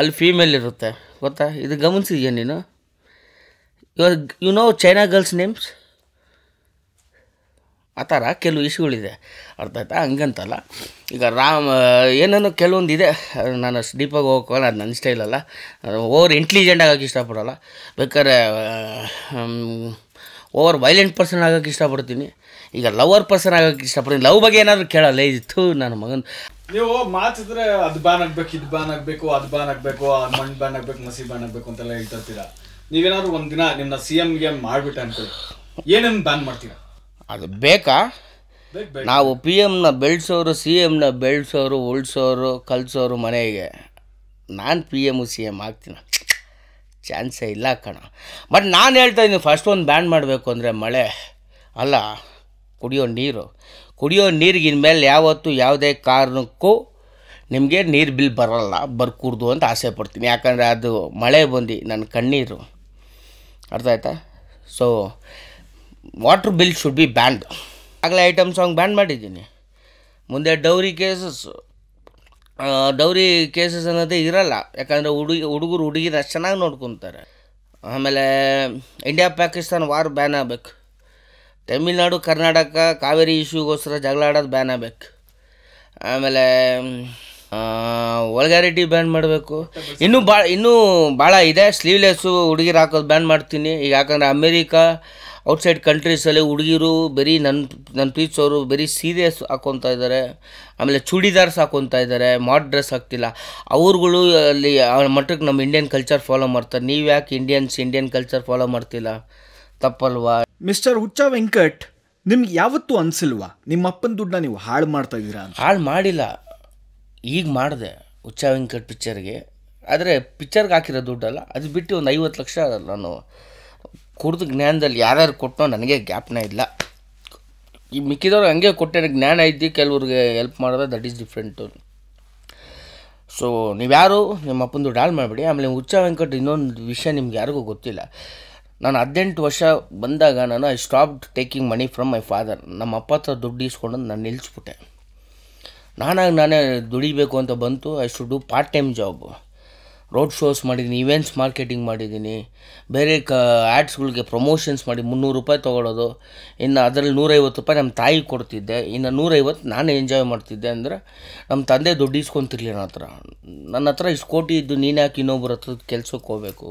ಅಲ್ಲಿ ಫೀಮೇಲ್ ಇರುತ್ತೆ ಗೊತ್ತಾ ಇದು ಗಮನಿಸಿದ್ಯಾ ನೀನು ಇವಾಗ you know China girls names ಆ ಥರ ಕೆಲವು ಇಶ್ಯೂಗಳಿದೆ ಅರ್ಥ ಆಯ್ತಾ ಹಂಗಂತಲ್ಲ ಈಗ ರಾಮ್ ಏನೇನೋ ಕೆಲವೊಂದು ಇದೆ ನಾನು ಅಷ್ಟು ಡೀಪಾಗಿ ಹೋಗೋಲ್ಲ ಅದು ನನ್ನ ಸ್ಟೈಲಲ್ಲ ಓವರ್ ಇಂಟೆಲಿಜೆಂಟ್ ಆಗೋಕ್ಕೆ ಇಷ್ಟಪಡೋಲ್ಲ ಬೇಕಾದ್ರೆ ಓವರ್ ವೈಲೆಂಟ್ ಪರ್ಸನ್ ಆಗೋಕ್ಕೆ ಇಷ್ಟಪಡ್ತೀನಿ ಈಗ ಲವರ್ ಪರ್ಸನ್ ಆಗೋಕ್ಕೆ ಇಷ್ಟಪಡ್ತೀನಿ ಲವ್ ಬಗ್ಗೆ ಏನಾದರೂ ಕೇಳಲ್ಲ ಇತ್ತು ನನ್ನ ಮಗನ ನೀವು ಮಾತಿದ್ರೆ ಅದು ಬ್ಯಾನ್ ಆಗಬೇಕು ಇದು ಬ್ಯಾನ್ ಆಗಬೇಕು ಅದು ಬ್ಯಾನ್ ಆಗಬೇಕು ಅದು ಮಣ್ಣು ಬ್ಯಾನ್ ಆಗಬೇಕು ಮಸಿ ಬ್ಯಾನ್ ಆಗಬೇಕು ಅಂತೆಲ್ಲ ಹೇಳ್ತಿರ್ತೀರಾ ನೀವೇನಾದ್ರು ದಿನ ನಿಮ್ಮ ಸಿ ಎಮ್ಗೆ ಗೆ ಮಾಡಿಬಿಟ್ಟೆ ಅಂತೇಳಿ ಏನೇನು ಬ್ಯಾನ್ ಮಾಡ್ತೀರಾ ಅದು ಬೇಕಾ ನಾವು ಪಿ ಎಮ್ನ ಬೆಳೆಸೋರು ಸಿ ಎಮ್ನ ಬೆಳೆಸೋರು ಉಳಿಸೋರು ಕಲಿಸೋರು ಮನೆಗೆ ನಾನು ಪಿ ಎಮ್ ಸಿ ಎಮ್ ಆಗ್ತೀನಿ ಚಾನ್ಸೇ ಇಲ್ಲ ಕಣ ಬಟ್ ನಾನು ಹೇಳ್ತಾ ಇದ್ದೀನಿ ಫಸ್ಟ್ ಒಂದು ಬ್ಯಾನ್ ಮಾಡಬೇಕು ಅಂದರೆ ಮಳೆ ಅಲ್ಲ ಕುಡಿಯೋ ನೀರು ಕುಡಿಯೋ ನೀರಿಗಿನ ಮೇಲೆ ಯಾವತ್ತೂ ಯಾವುದೇ ಕಾರಣಕ್ಕೂ ನಿಮಗೆ ನೀರು ಬಿಲ್ ಬರೋಲ್ಲ ಬರ್ಕೂಡ್ದು ಅಂತ ಆಸೆ ಪಡ್ತೀನಿ ಯಾಕಂದರೆ ಅದು ಮಳೆ ಬಂದು ನನ್ನ ಕಣ್ಣೀರು ಅರ್ಥ ಆಯ್ತಾ so water bill should be banned ಆಗಲೇ ಐಟಮ್ ಸಾಂಗ್ ಬ್ಯಾನ್ ಮಾಡಿದ್ದೀನಿ ಮುಂದೆ ಡೌರಿ ಕೇಸಸ್ಸು ಡೌರಿ ಕೇಸಸ್ ಅನ್ನೋದೇ ಇರಲ್ಲ ಯಾಕಂದರೆ ಹುಡುಗಿ ಹುಡುಗರು ಹುಡುಗಿನ ಅಷ್ಟು ಚೆನ್ನಾಗಿ ನೋಡ್ಕೊತಾರೆ ಆಮೇಲೆ ಇಂಡಿಯಾ ಪಾಕಿಸ್ತಾನ ವಾರ್ ಬ್ಯಾನ್ ಆಗಬೇಕು ತಮಿಳ್ನಾಡು ಕರ್ನಾಟಕ ಕಾವೇರಿ ಇಶ್ಯೂಗೋಸ್ಕರ ಜಗಳ ಆಡೋದು ಬ್ಯಾನ್ ಆಗಬೇಕು ಆಮೇಲೆ ಒಳಗಾರಿಟಿ ಬ್ಯಾನ್ ಮಾಡಬೇಕು ಇನ್ನೂ ಭಾಳ ಇನ್ನೂ ಭಾಳ ಇದೆ ಸ್ಲೀವ್ಲೆಸ್ಸು ಹುಡುಗಿರು ಹಾಕೋದು ಬ್ಯಾನ್ ಮಾಡ್ತೀನಿ ಈಗ ಯಾಕಂದರೆ ಅಮೇರಿಕಾ ಔಟ್ಸೈಡ್ ಕಂಟ್ರೀಸಲ್ಲಿ ಹುಡುಗಿರು ಬರೀ ನನ್ನ ನನ್ನ ಪ್ರೀತಿಸೋರು ಬರೀ ಸೀರಿಯಸ್ ಹಾಕೊತಾ ಇದ್ದಾರೆ ಆಮೇಲೆ ಚೂಡಿದಾರ್ಸ್ ಹಾಕ್ಕೊತಾ ಇದ್ದಾರೆ ಮಾಡ್ ಡ್ರೆಸ್ ಹಾಕ್ತಿಲ್ಲ ಅವ್ರುಗಳು ಅಲ್ಲಿ ಮಟ್ಟಕ್ಕೆ ನಮ್ಮ ಇಂಡಿಯನ್ ಕಲ್ಚರ್ ಫಾಲೋ ಮಾಡ್ತಾರೆ ನೀವು ಯಾಕೆ ಇಂಡಿಯನ್ಸ್ ಇಂಡಿಯನ್ ಕಲ್ಚರ್ ಫಾಲೋ ಮಾಡ್ತಿಲ್ಲ ತಪ್ಪಲ್ವಾ ಮಿಸ್ಟರ್ ಹುಚ್ಚ ವೆಂಕಟ್ ನಿಮ್ಗೆ ಯಾವತ್ತೂ ಅನಿಸಿಲ್ವಾ ನಿಮ್ಮ ಅಪ್ಪನ ದುಡ್ಡನ್ನ ನೀವು ಹಾಳು ಮಾಡ್ತಾ ಇದ್ದೀರಾ ಹಾಳು ಮಾಡಿಲ್ಲ ಈಗ ಮಾಡಿದೆ ಹುಚ್ಚ ವೆಂಕಟ್ ಪಿಕ್ಚರ್ಗೆ ಆದರೆ ಪಿಕ್ಚರ್ಗೆ ಹಾಕಿರೋ ದುಡ್ಡಲ್ಲ ಅದು ಬಿಟ್ಟು ಒಂದು ಐವತ್ತು ಲಕ್ಷ ನಾನು ಕುರಿದ ಜ್ಞಾನದಲ್ಲಿ ಯಾರ್ಯಾರು ಕೊಟ್ಟನೋ ನನಗೆ ಗ್ಯಾಪ್ನ ಇಲ್ಲ ಈ ಮಿಕ್ಕಿದವ್ರು ಹಂಗೆ ಕೊಟ್ಟೆ ಜ್ಞಾನ ಇದ್ದು ಕೆಲವ್ರಿಗೆ ಹೆಲ್ಪ್ ಮಾಡಿದ್ರೆ ದಟ್ ಈಸ್ ಡಿಫ್ರೆಂಟು ಸೊ ನೀವ್ಯಾರು ನಿಮ್ಮ ಅಪ್ಪಂದು ಡಾಲ್ ಮಾಡಿಬಿಡಿ ಆಮೇಲೆ ಹುಚ್ಚ ವೆಂಕಟ್ ಇನ್ನೊಂದು ವಿಷಯ ನಿಮ್ಗೆ ಯಾರಿಗೂ ಗೊತ್ತಿಲ್ಲ ನಾನು ಹದಿನೆಂಟು ವರ್ಷ ಬಂದಾಗ ನಾನು I stop taking money from my father ನಮ್ಮ ಅಪ್ಪ ಹತ್ರ ದುಡ್ಡು ಇಸ್ಕೊಂಡು ನಾನು ನಿಲ್ಲಿಸ್ಬಿಟ್ಟೆ ನಾನಾಗಿ ನಾನೇ ದುಡಿಬೇಕು ಅಂತ ಬಂತು I should do part time job road shows ಮಾಡಿದ್ದೀನಿ ಇವೆಂಟ್ಸ್ ಮಾರ್ಕೆಟಿಂಗ್ ಮಾಡಿದ್ದೀನಿ ಬೇರೆ ಕ ಆ್ಯಡ್ಸ್ಗಳಿಗೆ ಪ್ರಮೋಷನ್ಸ್ ಮಾಡಿ ಮುನ್ನೂರು ರೂಪಾಯಿ ತೊಗೊಳೋದು ಇನ್ನು ಅದರಲ್ಲಿ ನೂರೈವತ್ತು ರೂಪಾಯಿ ನಮ್ಮ ತಾಯಿ ಕೊಡ್ತಿದ್ದೆ ಇನ್ನು ನೂರೈವತ್ತು ನಾನು ಎಂಜಾಯ್ ಮಾಡ್ತಿದ್ದೆ ಅಂದರೆ ನಮ್ಮ ತಂದೆ ದುಡ್ಡು ಇಸ್ಕೊತಿರ್ಲಿಲ್ಲ ನನ್ನ ಹತ್ರ ನನ್ನ ಹತ್ರ ಕೋಟಿ ಇದ್ದು ನೀನು ಯಾಕೆ ಇನ್ನೊಬ್ಬರ ಹತ್ರ ಕೆಲಸಕ್ಕೆ ಹೋಗಬೇಕು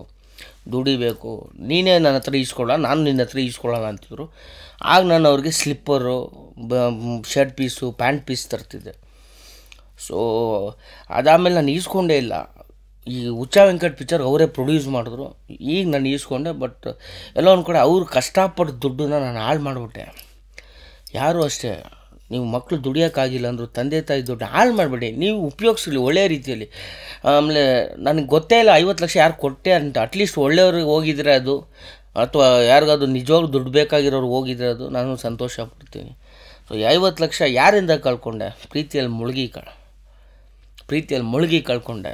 ದುಡಿಬೇಕು ನೀನೇ ನನ್ನ ಹತ್ರ ಈಸ್ಕೊಳ್ಳೋಣ ನಾನು ನಿನ್ನ ಹತ್ರ ಈಸ್ಕೊಳ್ಳೋಣ ಅಂತಿದ್ರು ಆಗ ನಾನು ಅವ್ರಿಗೆ slipper shirt piece pant piece ತರ್ತಿದ್ದೆ ಸೊ ಅದಾದಮೇಲೆ ನಾನು ಈಸ್ಕೊಂಡೇ ಇಲ್ಲ ಈ ಉಚ್ಚಾ ವೆಂಕಟ್ ಪಿಕ್ಚರ್ ಅವರೇ ಪ್ರೊಡ್ಯೂಸ್ ಮಾಡಿದ್ರು ಈಗ ನಾನು ಈಸ್ಕೊಂಡೆ ಬಟ್ ಎಲ್ಲ ಒಂದು ಕಡೆ ಅವ್ರು ಕಷ್ಟಪಟ್ಟು ದುಡ್ಡನ್ನ ನಾನು ಹಾಳು ಮಾಡಿಬಿಟ್ಟೆ ಯಾರು ಅಷ್ಟೇ ನೀವು ಮಕ್ಕಳು ದುಡಿಯೋಕ್ಕಾಗಿಲ್ಲ ಅಂದರು ತಂದೆ ತಾಯಿ ದುಡ್ಡು ಹಾಳು ಮಾಡಬೇಡಿ ನೀವು ಉಪಯೋಗಿಸ್ಲಿ ಒಳ್ಳೆಯ ರೀತಿಯಲ್ಲಿ ಆಮೇಲೆ ನನಗೆ ಗೊತ್ತೇ ಇಲ್ಲ ಐವತ್ತು ಲಕ್ಷ ಯಾರು ಕೊಟ್ಟೆ ಅಂತ ಅಟ್ಲೀಸ್ಟ್ ಒಳ್ಳೆಯವ್ರಿಗೆ ಹೋಗಿದ್ರೆ ಅದು ಅಥವಾ ಯಾರಿಗಾದ್ರು ನಿಜವಾಗ್ಲೂ ದುಡ್ಡು ಬೇಕಾಗಿರೋರು ಹೋಗಿದ್ರೆ ಅದು ನಾನು ಸಂತೋಷ ಪಡ್ತೀನಿ ಸೊ ಐವತ್ತು ಲಕ್ಷ ಯಾರಿಂದ ಕಳ್ಕೊಂಡೆ ಪ್ರೀತಿಯಲ್ಲಿ ಮುಳುಗಿ ಕಳೆ ಪ್ರೀತಿಯಲ್ಲಿ ಮುಳುಗಿ ಕಳ್ಕೊಂಡೆ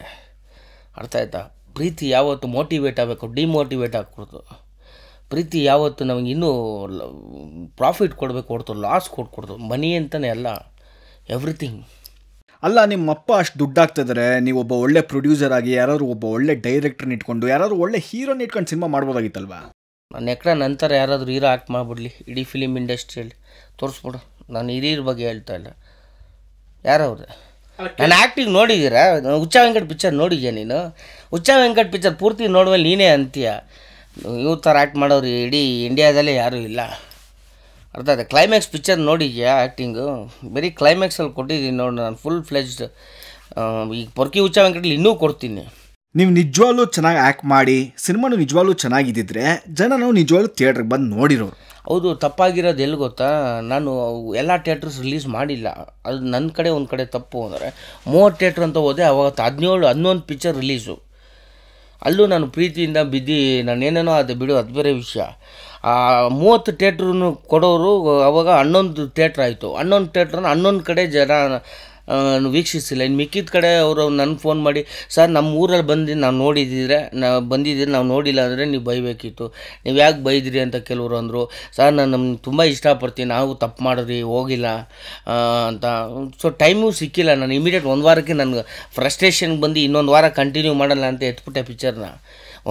ಅರ್ಥ ಆಯಿತಾ ಪ್ರೀತಿ ಯಾವತ್ತು ಮೋಟಿವೇಟ್ ಆಗಬೇಕು ಡಿಮೋಟಿವೇಟ್ ಆಗಕೂಡ್ದು ಪ್ರೀತಿ ಯಾವತ್ತು ನಮಗೆ ಇನ್ನೂ ಪ್ರಾಫಿಟ್ ಕೊಡಬೇಕು ಹೊಡ್ತು ಲಾಸ್ ಕೊಡ್ಕೊಡ್ದು ಮನಿ ಅಂತಲೇ ಅಲ್ಲ ಎವ್ರಿಥಿಂಗ್ ಅಲ್ಲ ನಿಮ್ಮ ಅಪ್ಪ ಅಷ್ಟು ದುಡ್ಡಾಗ್ತಿದ್ರೆ ನೀವು ಒಬ್ಬ ಒಳ್ಳೆ ಪ್ರೊಡ್ಯೂಸರ್ ಆಗಿ ಯಾರಾದರೂ ಒಬ್ಬ ಒಳ್ಳೆ ಡೈರೆಕ್ಟ್ರನ್ನ ಇಟ್ಕೊಂಡು ಯಾರಾದರೂ ಒಳ್ಳೆ ಹೀರೋನ ಇಟ್ಕೊಂಡು ಸಿನಿಮಾ ಮಾಡ್ಬೋದಾಗಿತ್ತಲ್ವಾ ನನ್ನ ಎಕ್ರ ನಂತರ ಯಾರಾದರೂ ಹೀರೋ ಆ್ಯಕ್ಟ್ ಮಾಡಿಬಿಡ್ಲಿ ಇಡೀ ಫಿಲಿಮ್ ಇಂಡಸ್ಟ್ರಿಯಲ್ಲಿ ತೋರಿಸ್ಬಿಡು ನಾನು ಹಿರಿಯರ ಬಗ್ಗೆ ಹೇಳ್ತಾ ಇಲ್ಲ ಯಾರವ್ರೆ ನಾನು ಆ್ಯಕ್ಟಿಂಗ್ ನೋಡಿದ್ದೀರಾ ಹುಚ್ಚ ವೆಂಕಟ್ ಪಿಕ್ಚರ್ ನೋಡಿದ್ಯಾ ನೀನು ಹುಚ್ಚ ವೆಂಕಟ್ ಪಿಕ್ಚರ್ ಪೂರ್ತಿ ನೋಡುವಲ್ಲಿ ನೀನೇ ಅಂತೀಯ ಇವ್ರ ಥರ ಆ್ಯಕ್ಟ್ ಮಾಡೋರು ಇಡೀ ಇಂಡಿಯಾದಲ್ಲೇ ಯಾರೂ ಇಲ್ಲ ಅರ್ಥ ಅದೇ ಕ್ಲೈಮ್ಯಾಕ್ಸ್ ಪಿಕ್ಚರ್ ನೋಡಿದ್ಯಾ ಆ್ಯಕ್ಟಿಂಗು ಬರೀ ಕ್ಲೈಮ್ಯಾಕ್ಸಲ್ಲಿ ಕೊಟ್ಟಿದ್ದೀನಿ ನೋಡಿ ನಾನು ಫುಲ್ ಫ್ಲೆಜ್ಡ್ ಈಗ ಪೊರ್ಕಿ ಹುಚ್ಚ ವೆಂಕಟಲ್ಲಿ ಇನ್ನೂ ಕೊಡ್ತೀನಿ ನೀವು ನಿಜವಾಗ್ಲೂ ಚೆನ್ನಾಗಿ ಆ್ಯಕ್ಟ್ ಮಾಡಿ ಸಿನಿಮಾನು ನಿಜವಾಗ್ಲೂ ಚೆನ್ನಾಗಿದ್ದಿದ್ರೆ ಜನ ನಾವು ನಿಜವಾಗ್ಲೂ ಥಿಯೇಟ್ರಿಗೆ ಬಂದು ನೋಡಿರೋರು ಹೌದು ತಪ್ಪಾಗಿರೋದು ಎಲ್ಲಿ ಗೊತ್ತಾ ನಾನು ಎಲ್ಲ ಥಿಯೇಟ್ರಸ್ ರಿಲೀಸ್ ಮಾಡಿಲ್ಲ ಅದು ನನ್ನ ಕಡೆ ಒಂದು ಕಡೆ ತಪ್ಪು ಅಂದರೆ ಮೂವತ್ತು ಥಿಯೇಟ್ರ್ ಅಂತ ಹೋದೆ ಅವತ್ತು ಹದಿನೇಳು ಹನ್ನೊಂದು ಪಿಕ್ಚರ್ ರಿಲೀಸು ಅಲ್ಲೂ ನಾನು ಪ್ರೀತಿಯಿಂದ ಬಿದ್ದು ನಾನು ಏನೇನೋ ಅದು ಬಿಡು ಅದು ಬೇರೆ ವಿಷಯ ಆ ಮೂವತ್ತು ಥಿಯೇಟ್ರನ್ನು ಕೊಡೋರು ಅವಾಗ ಹನ್ನೊಂದು ಥಿಯೇಟ್ರ್ ಆಯಿತು ಹನ್ನೊಂದು ಥಿಯೇಟ್ರನ್ನು ಹನ್ನೊಂದು ಕಡೆ ಜನ ವೀಕ್ಷಿಸಿಲ್ಲ ಇನ್ನು ಮಿಕ್ಕಿದ ಕಡೆ ಅವರು ನನ್ನ ಫೋನ್ ಮಾಡಿ ಸರ್ ನಮ್ಮ ಊರಲ್ಲಿ ಬಂದು ನಾವು ನೋಡಿದ್ದಿದ್ರೆ ನಾ ಬಂದಿದ್ದೀರಿ ನಾವು ನೋಡಿಲ್ಲ ಅಂದರೆ ನೀವು ಬೈಬೇಕಿತ್ತು ನೀವು ಯಾಕೆ ಬೈದಿರಿ ಅಂತ ಕೆಲವರು ಅಂದರು ಸರ್ ನಾನು ನಮ್ಗೆ ತುಂಬ ಇಷ್ಟಪಡ್ತೀನಿ ನಾವು ತಪ್ಪು ಮಾಡಿದ್ರಿ ಹೋಗಿಲ್ಲ ಅಂತ ಸೊ ಟೈಮು ಸಿಕ್ಕಿಲ್ಲ ನಾನು ಇಮಿಡಿಯೇಟ್ ಒಂದು ವಾರಕ್ಕೆ ನನಗೆ ಫ್ರಸ್ಟ್ರೇಷನ್ಗೆ ಬಂದು ಇನ್ನೊಂದು ವಾರ ಕಂಟಿನ್ಯೂ ಮಾಡಲ್ಲ ಅಂತ ಎತ್ಬಿಟ್ಟೆ ಪಿಕ್ಚರ್ನ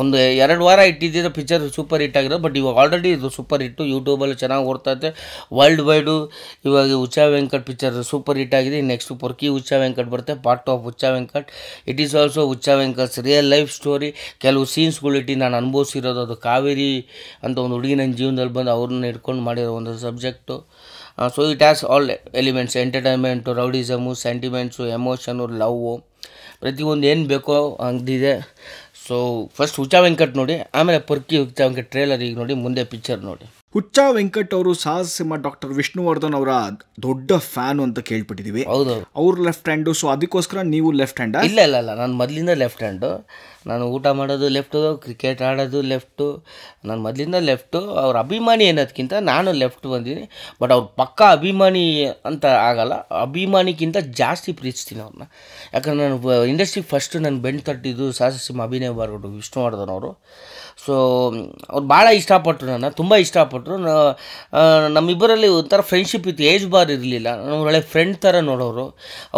ಒಂದು ಎರಡು ವಾರ ಇಟ್ಟಿದ್ದಿರೋ ಪಿಕ್ಚರ್ ಸೂಪರ್ ಹಿಟ್ ಆಗಿರೋದು ಬಟ್ ಇವಾಗ ಆಲ್ರೆಡಿ ಇದು ಸೂಪರ್ ಹಿಟ್ಟು ಯೂಟ್ಯೂಬಲ್ಲಿ ಚೆನ್ನಾಗಿ ಓಡ್ತೈತೆ ವರ್ಲ್ಡ್ ವೈಡು ಇವಾಗ Uccha Venkat picture super hit ಆಗಿದೆ ನೆಕ್ಸ್ಟ್ ಪೊರ್ಕಿ ಉಚ್ಚಾ ವೆಂಕಟ್ ಬರುತ್ತೆ part of Uccha Venkat it is also Uccha Venkat's real life story ಕೆಲವು ಸೀನ್ಸ್ಗಳು ನಾನು ಅನುಭವಿಸಿರೋದು ಅದು ಕಾವೇರಿ ಅಂತ ಒಂದು ಹುಡುಗಿ ನನ್ನ ಜೀವನದಲ್ಲಿ ಬಂದು ಅವ್ರನ್ನ ಹಿಡ್ಕೊಂಡು ಮಾಡಿರೋ ಒಂದು subject so it has all elements entertainment rowdyism sentiments emotion love ಪ್ರತಿಯೊಂದು ಏನು ಬೇಕೋ ಅಂದಿದೆ ಸೊ ಫಸ್ಟ್ ಹುಚ್ಚ ವೆಂಕಟ್ ನೋಡಿ ಆಮೇಲೆ ಪರ್ಕಿ ಹುಚ್ಚ ವೆಂಕಟ್ ಟ್ರೇಲರ್ ಈಗ ನೋಡಿ ಮುಂದೆ ಪಿಕ್ಚರ್ ನೋಡಿ ಹುಚ್ಚ ವೆಂಕಟ್ ಅವರು ಸಾಹಸ ಸಿಂಹ ಡಾಕ್ಟರ್ ವಿಷ್ಣುವರ್ಧನ್ ಅವರ ದೊಡ್ಡ ಫ್ಯಾನ್ ಅಂತ ಕೇಳ್ಬಿಟ್ಟಿದೀವಿ ಹೌದು ಅವ್ರ ಲೆಫ್ಟ್ ಹ್ಯಾಂಡು ಸೊ ಅದಕ್ಕೋಸ್ಕರ ನೀವು ಲೆಫ್ಟ್ ಹ್ಯಾಂಡ್ ಇಲ್ಲ ಇಲ್ಲ ಇಲ್ಲ ನಾನು ಮೊದಲಿಂದ ಲೆಫ್ಟ್ ಹ್ಯಾಂಡು ನಾನು ಊಟ ಮಾಡೋದು ಲೆಫ್ಟು ಕ್ರಿಕೆಟ್ ಆಡೋದು ಲೆಫ್ಟು ನಾನು ಮೊದಲಿಂದ ಲೆಫ್ಟು ಅವ್ರ ಅಭಿಮಾನಿ ಅನ್ನೋದಕ್ಕಿಂತ ನಾನು ಲೆಫ್ಟ್ ಬಂದಿದ್ದೀನಿ ಬಟ್ ಅವ್ರ ಪಕ್ಕ ಅಭಿಮಾನಿ ಅಂತ ಆಗಲ್ಲ ಅಭಿಮಾನಿಗಿಂತ ಜಾಸ್ತಿ ಪ್ರೀತಿಸ್ತೀನಿ ಅವ್ರನ್ನ ಯಾಕಂದ್ರೆ ನಾನು ಇಂಡಸ್ಟ್ರಿ ಫಸ್ಟ್ ನಾನು ಬೆಂಡ್ ತಟ್ಟಿದ್ದು ಸಾಹಸ ಸಿಂಹ ಅಭಿನಯ ಬಾರ್ಬಿಟ್ಟು ವಿಷ್ಣುವರ್ಧನ್ ಅವರು ಸೊ ಅವ್ರು ಭಾಳ ಇಷ್ಟಪಟ್ಟರು ನನ್ನ ತುಂಬ ಇಷ್ಟಪಟ್ಟರು ನಮ್ಮಿಬ್ಬರಲ್ಲಿ ಒಂಥರ ಫ್ರೆಂಡ್ಶಿಪ್ ಇತ್ತು ಏಜ್ ಬಾರ್ ಇರಲಿಲ್ಲ ನಾನು ಒಳ್ಳೆ ಫ್ರೆಂಡ್ ಥರ ನೋಡೋರು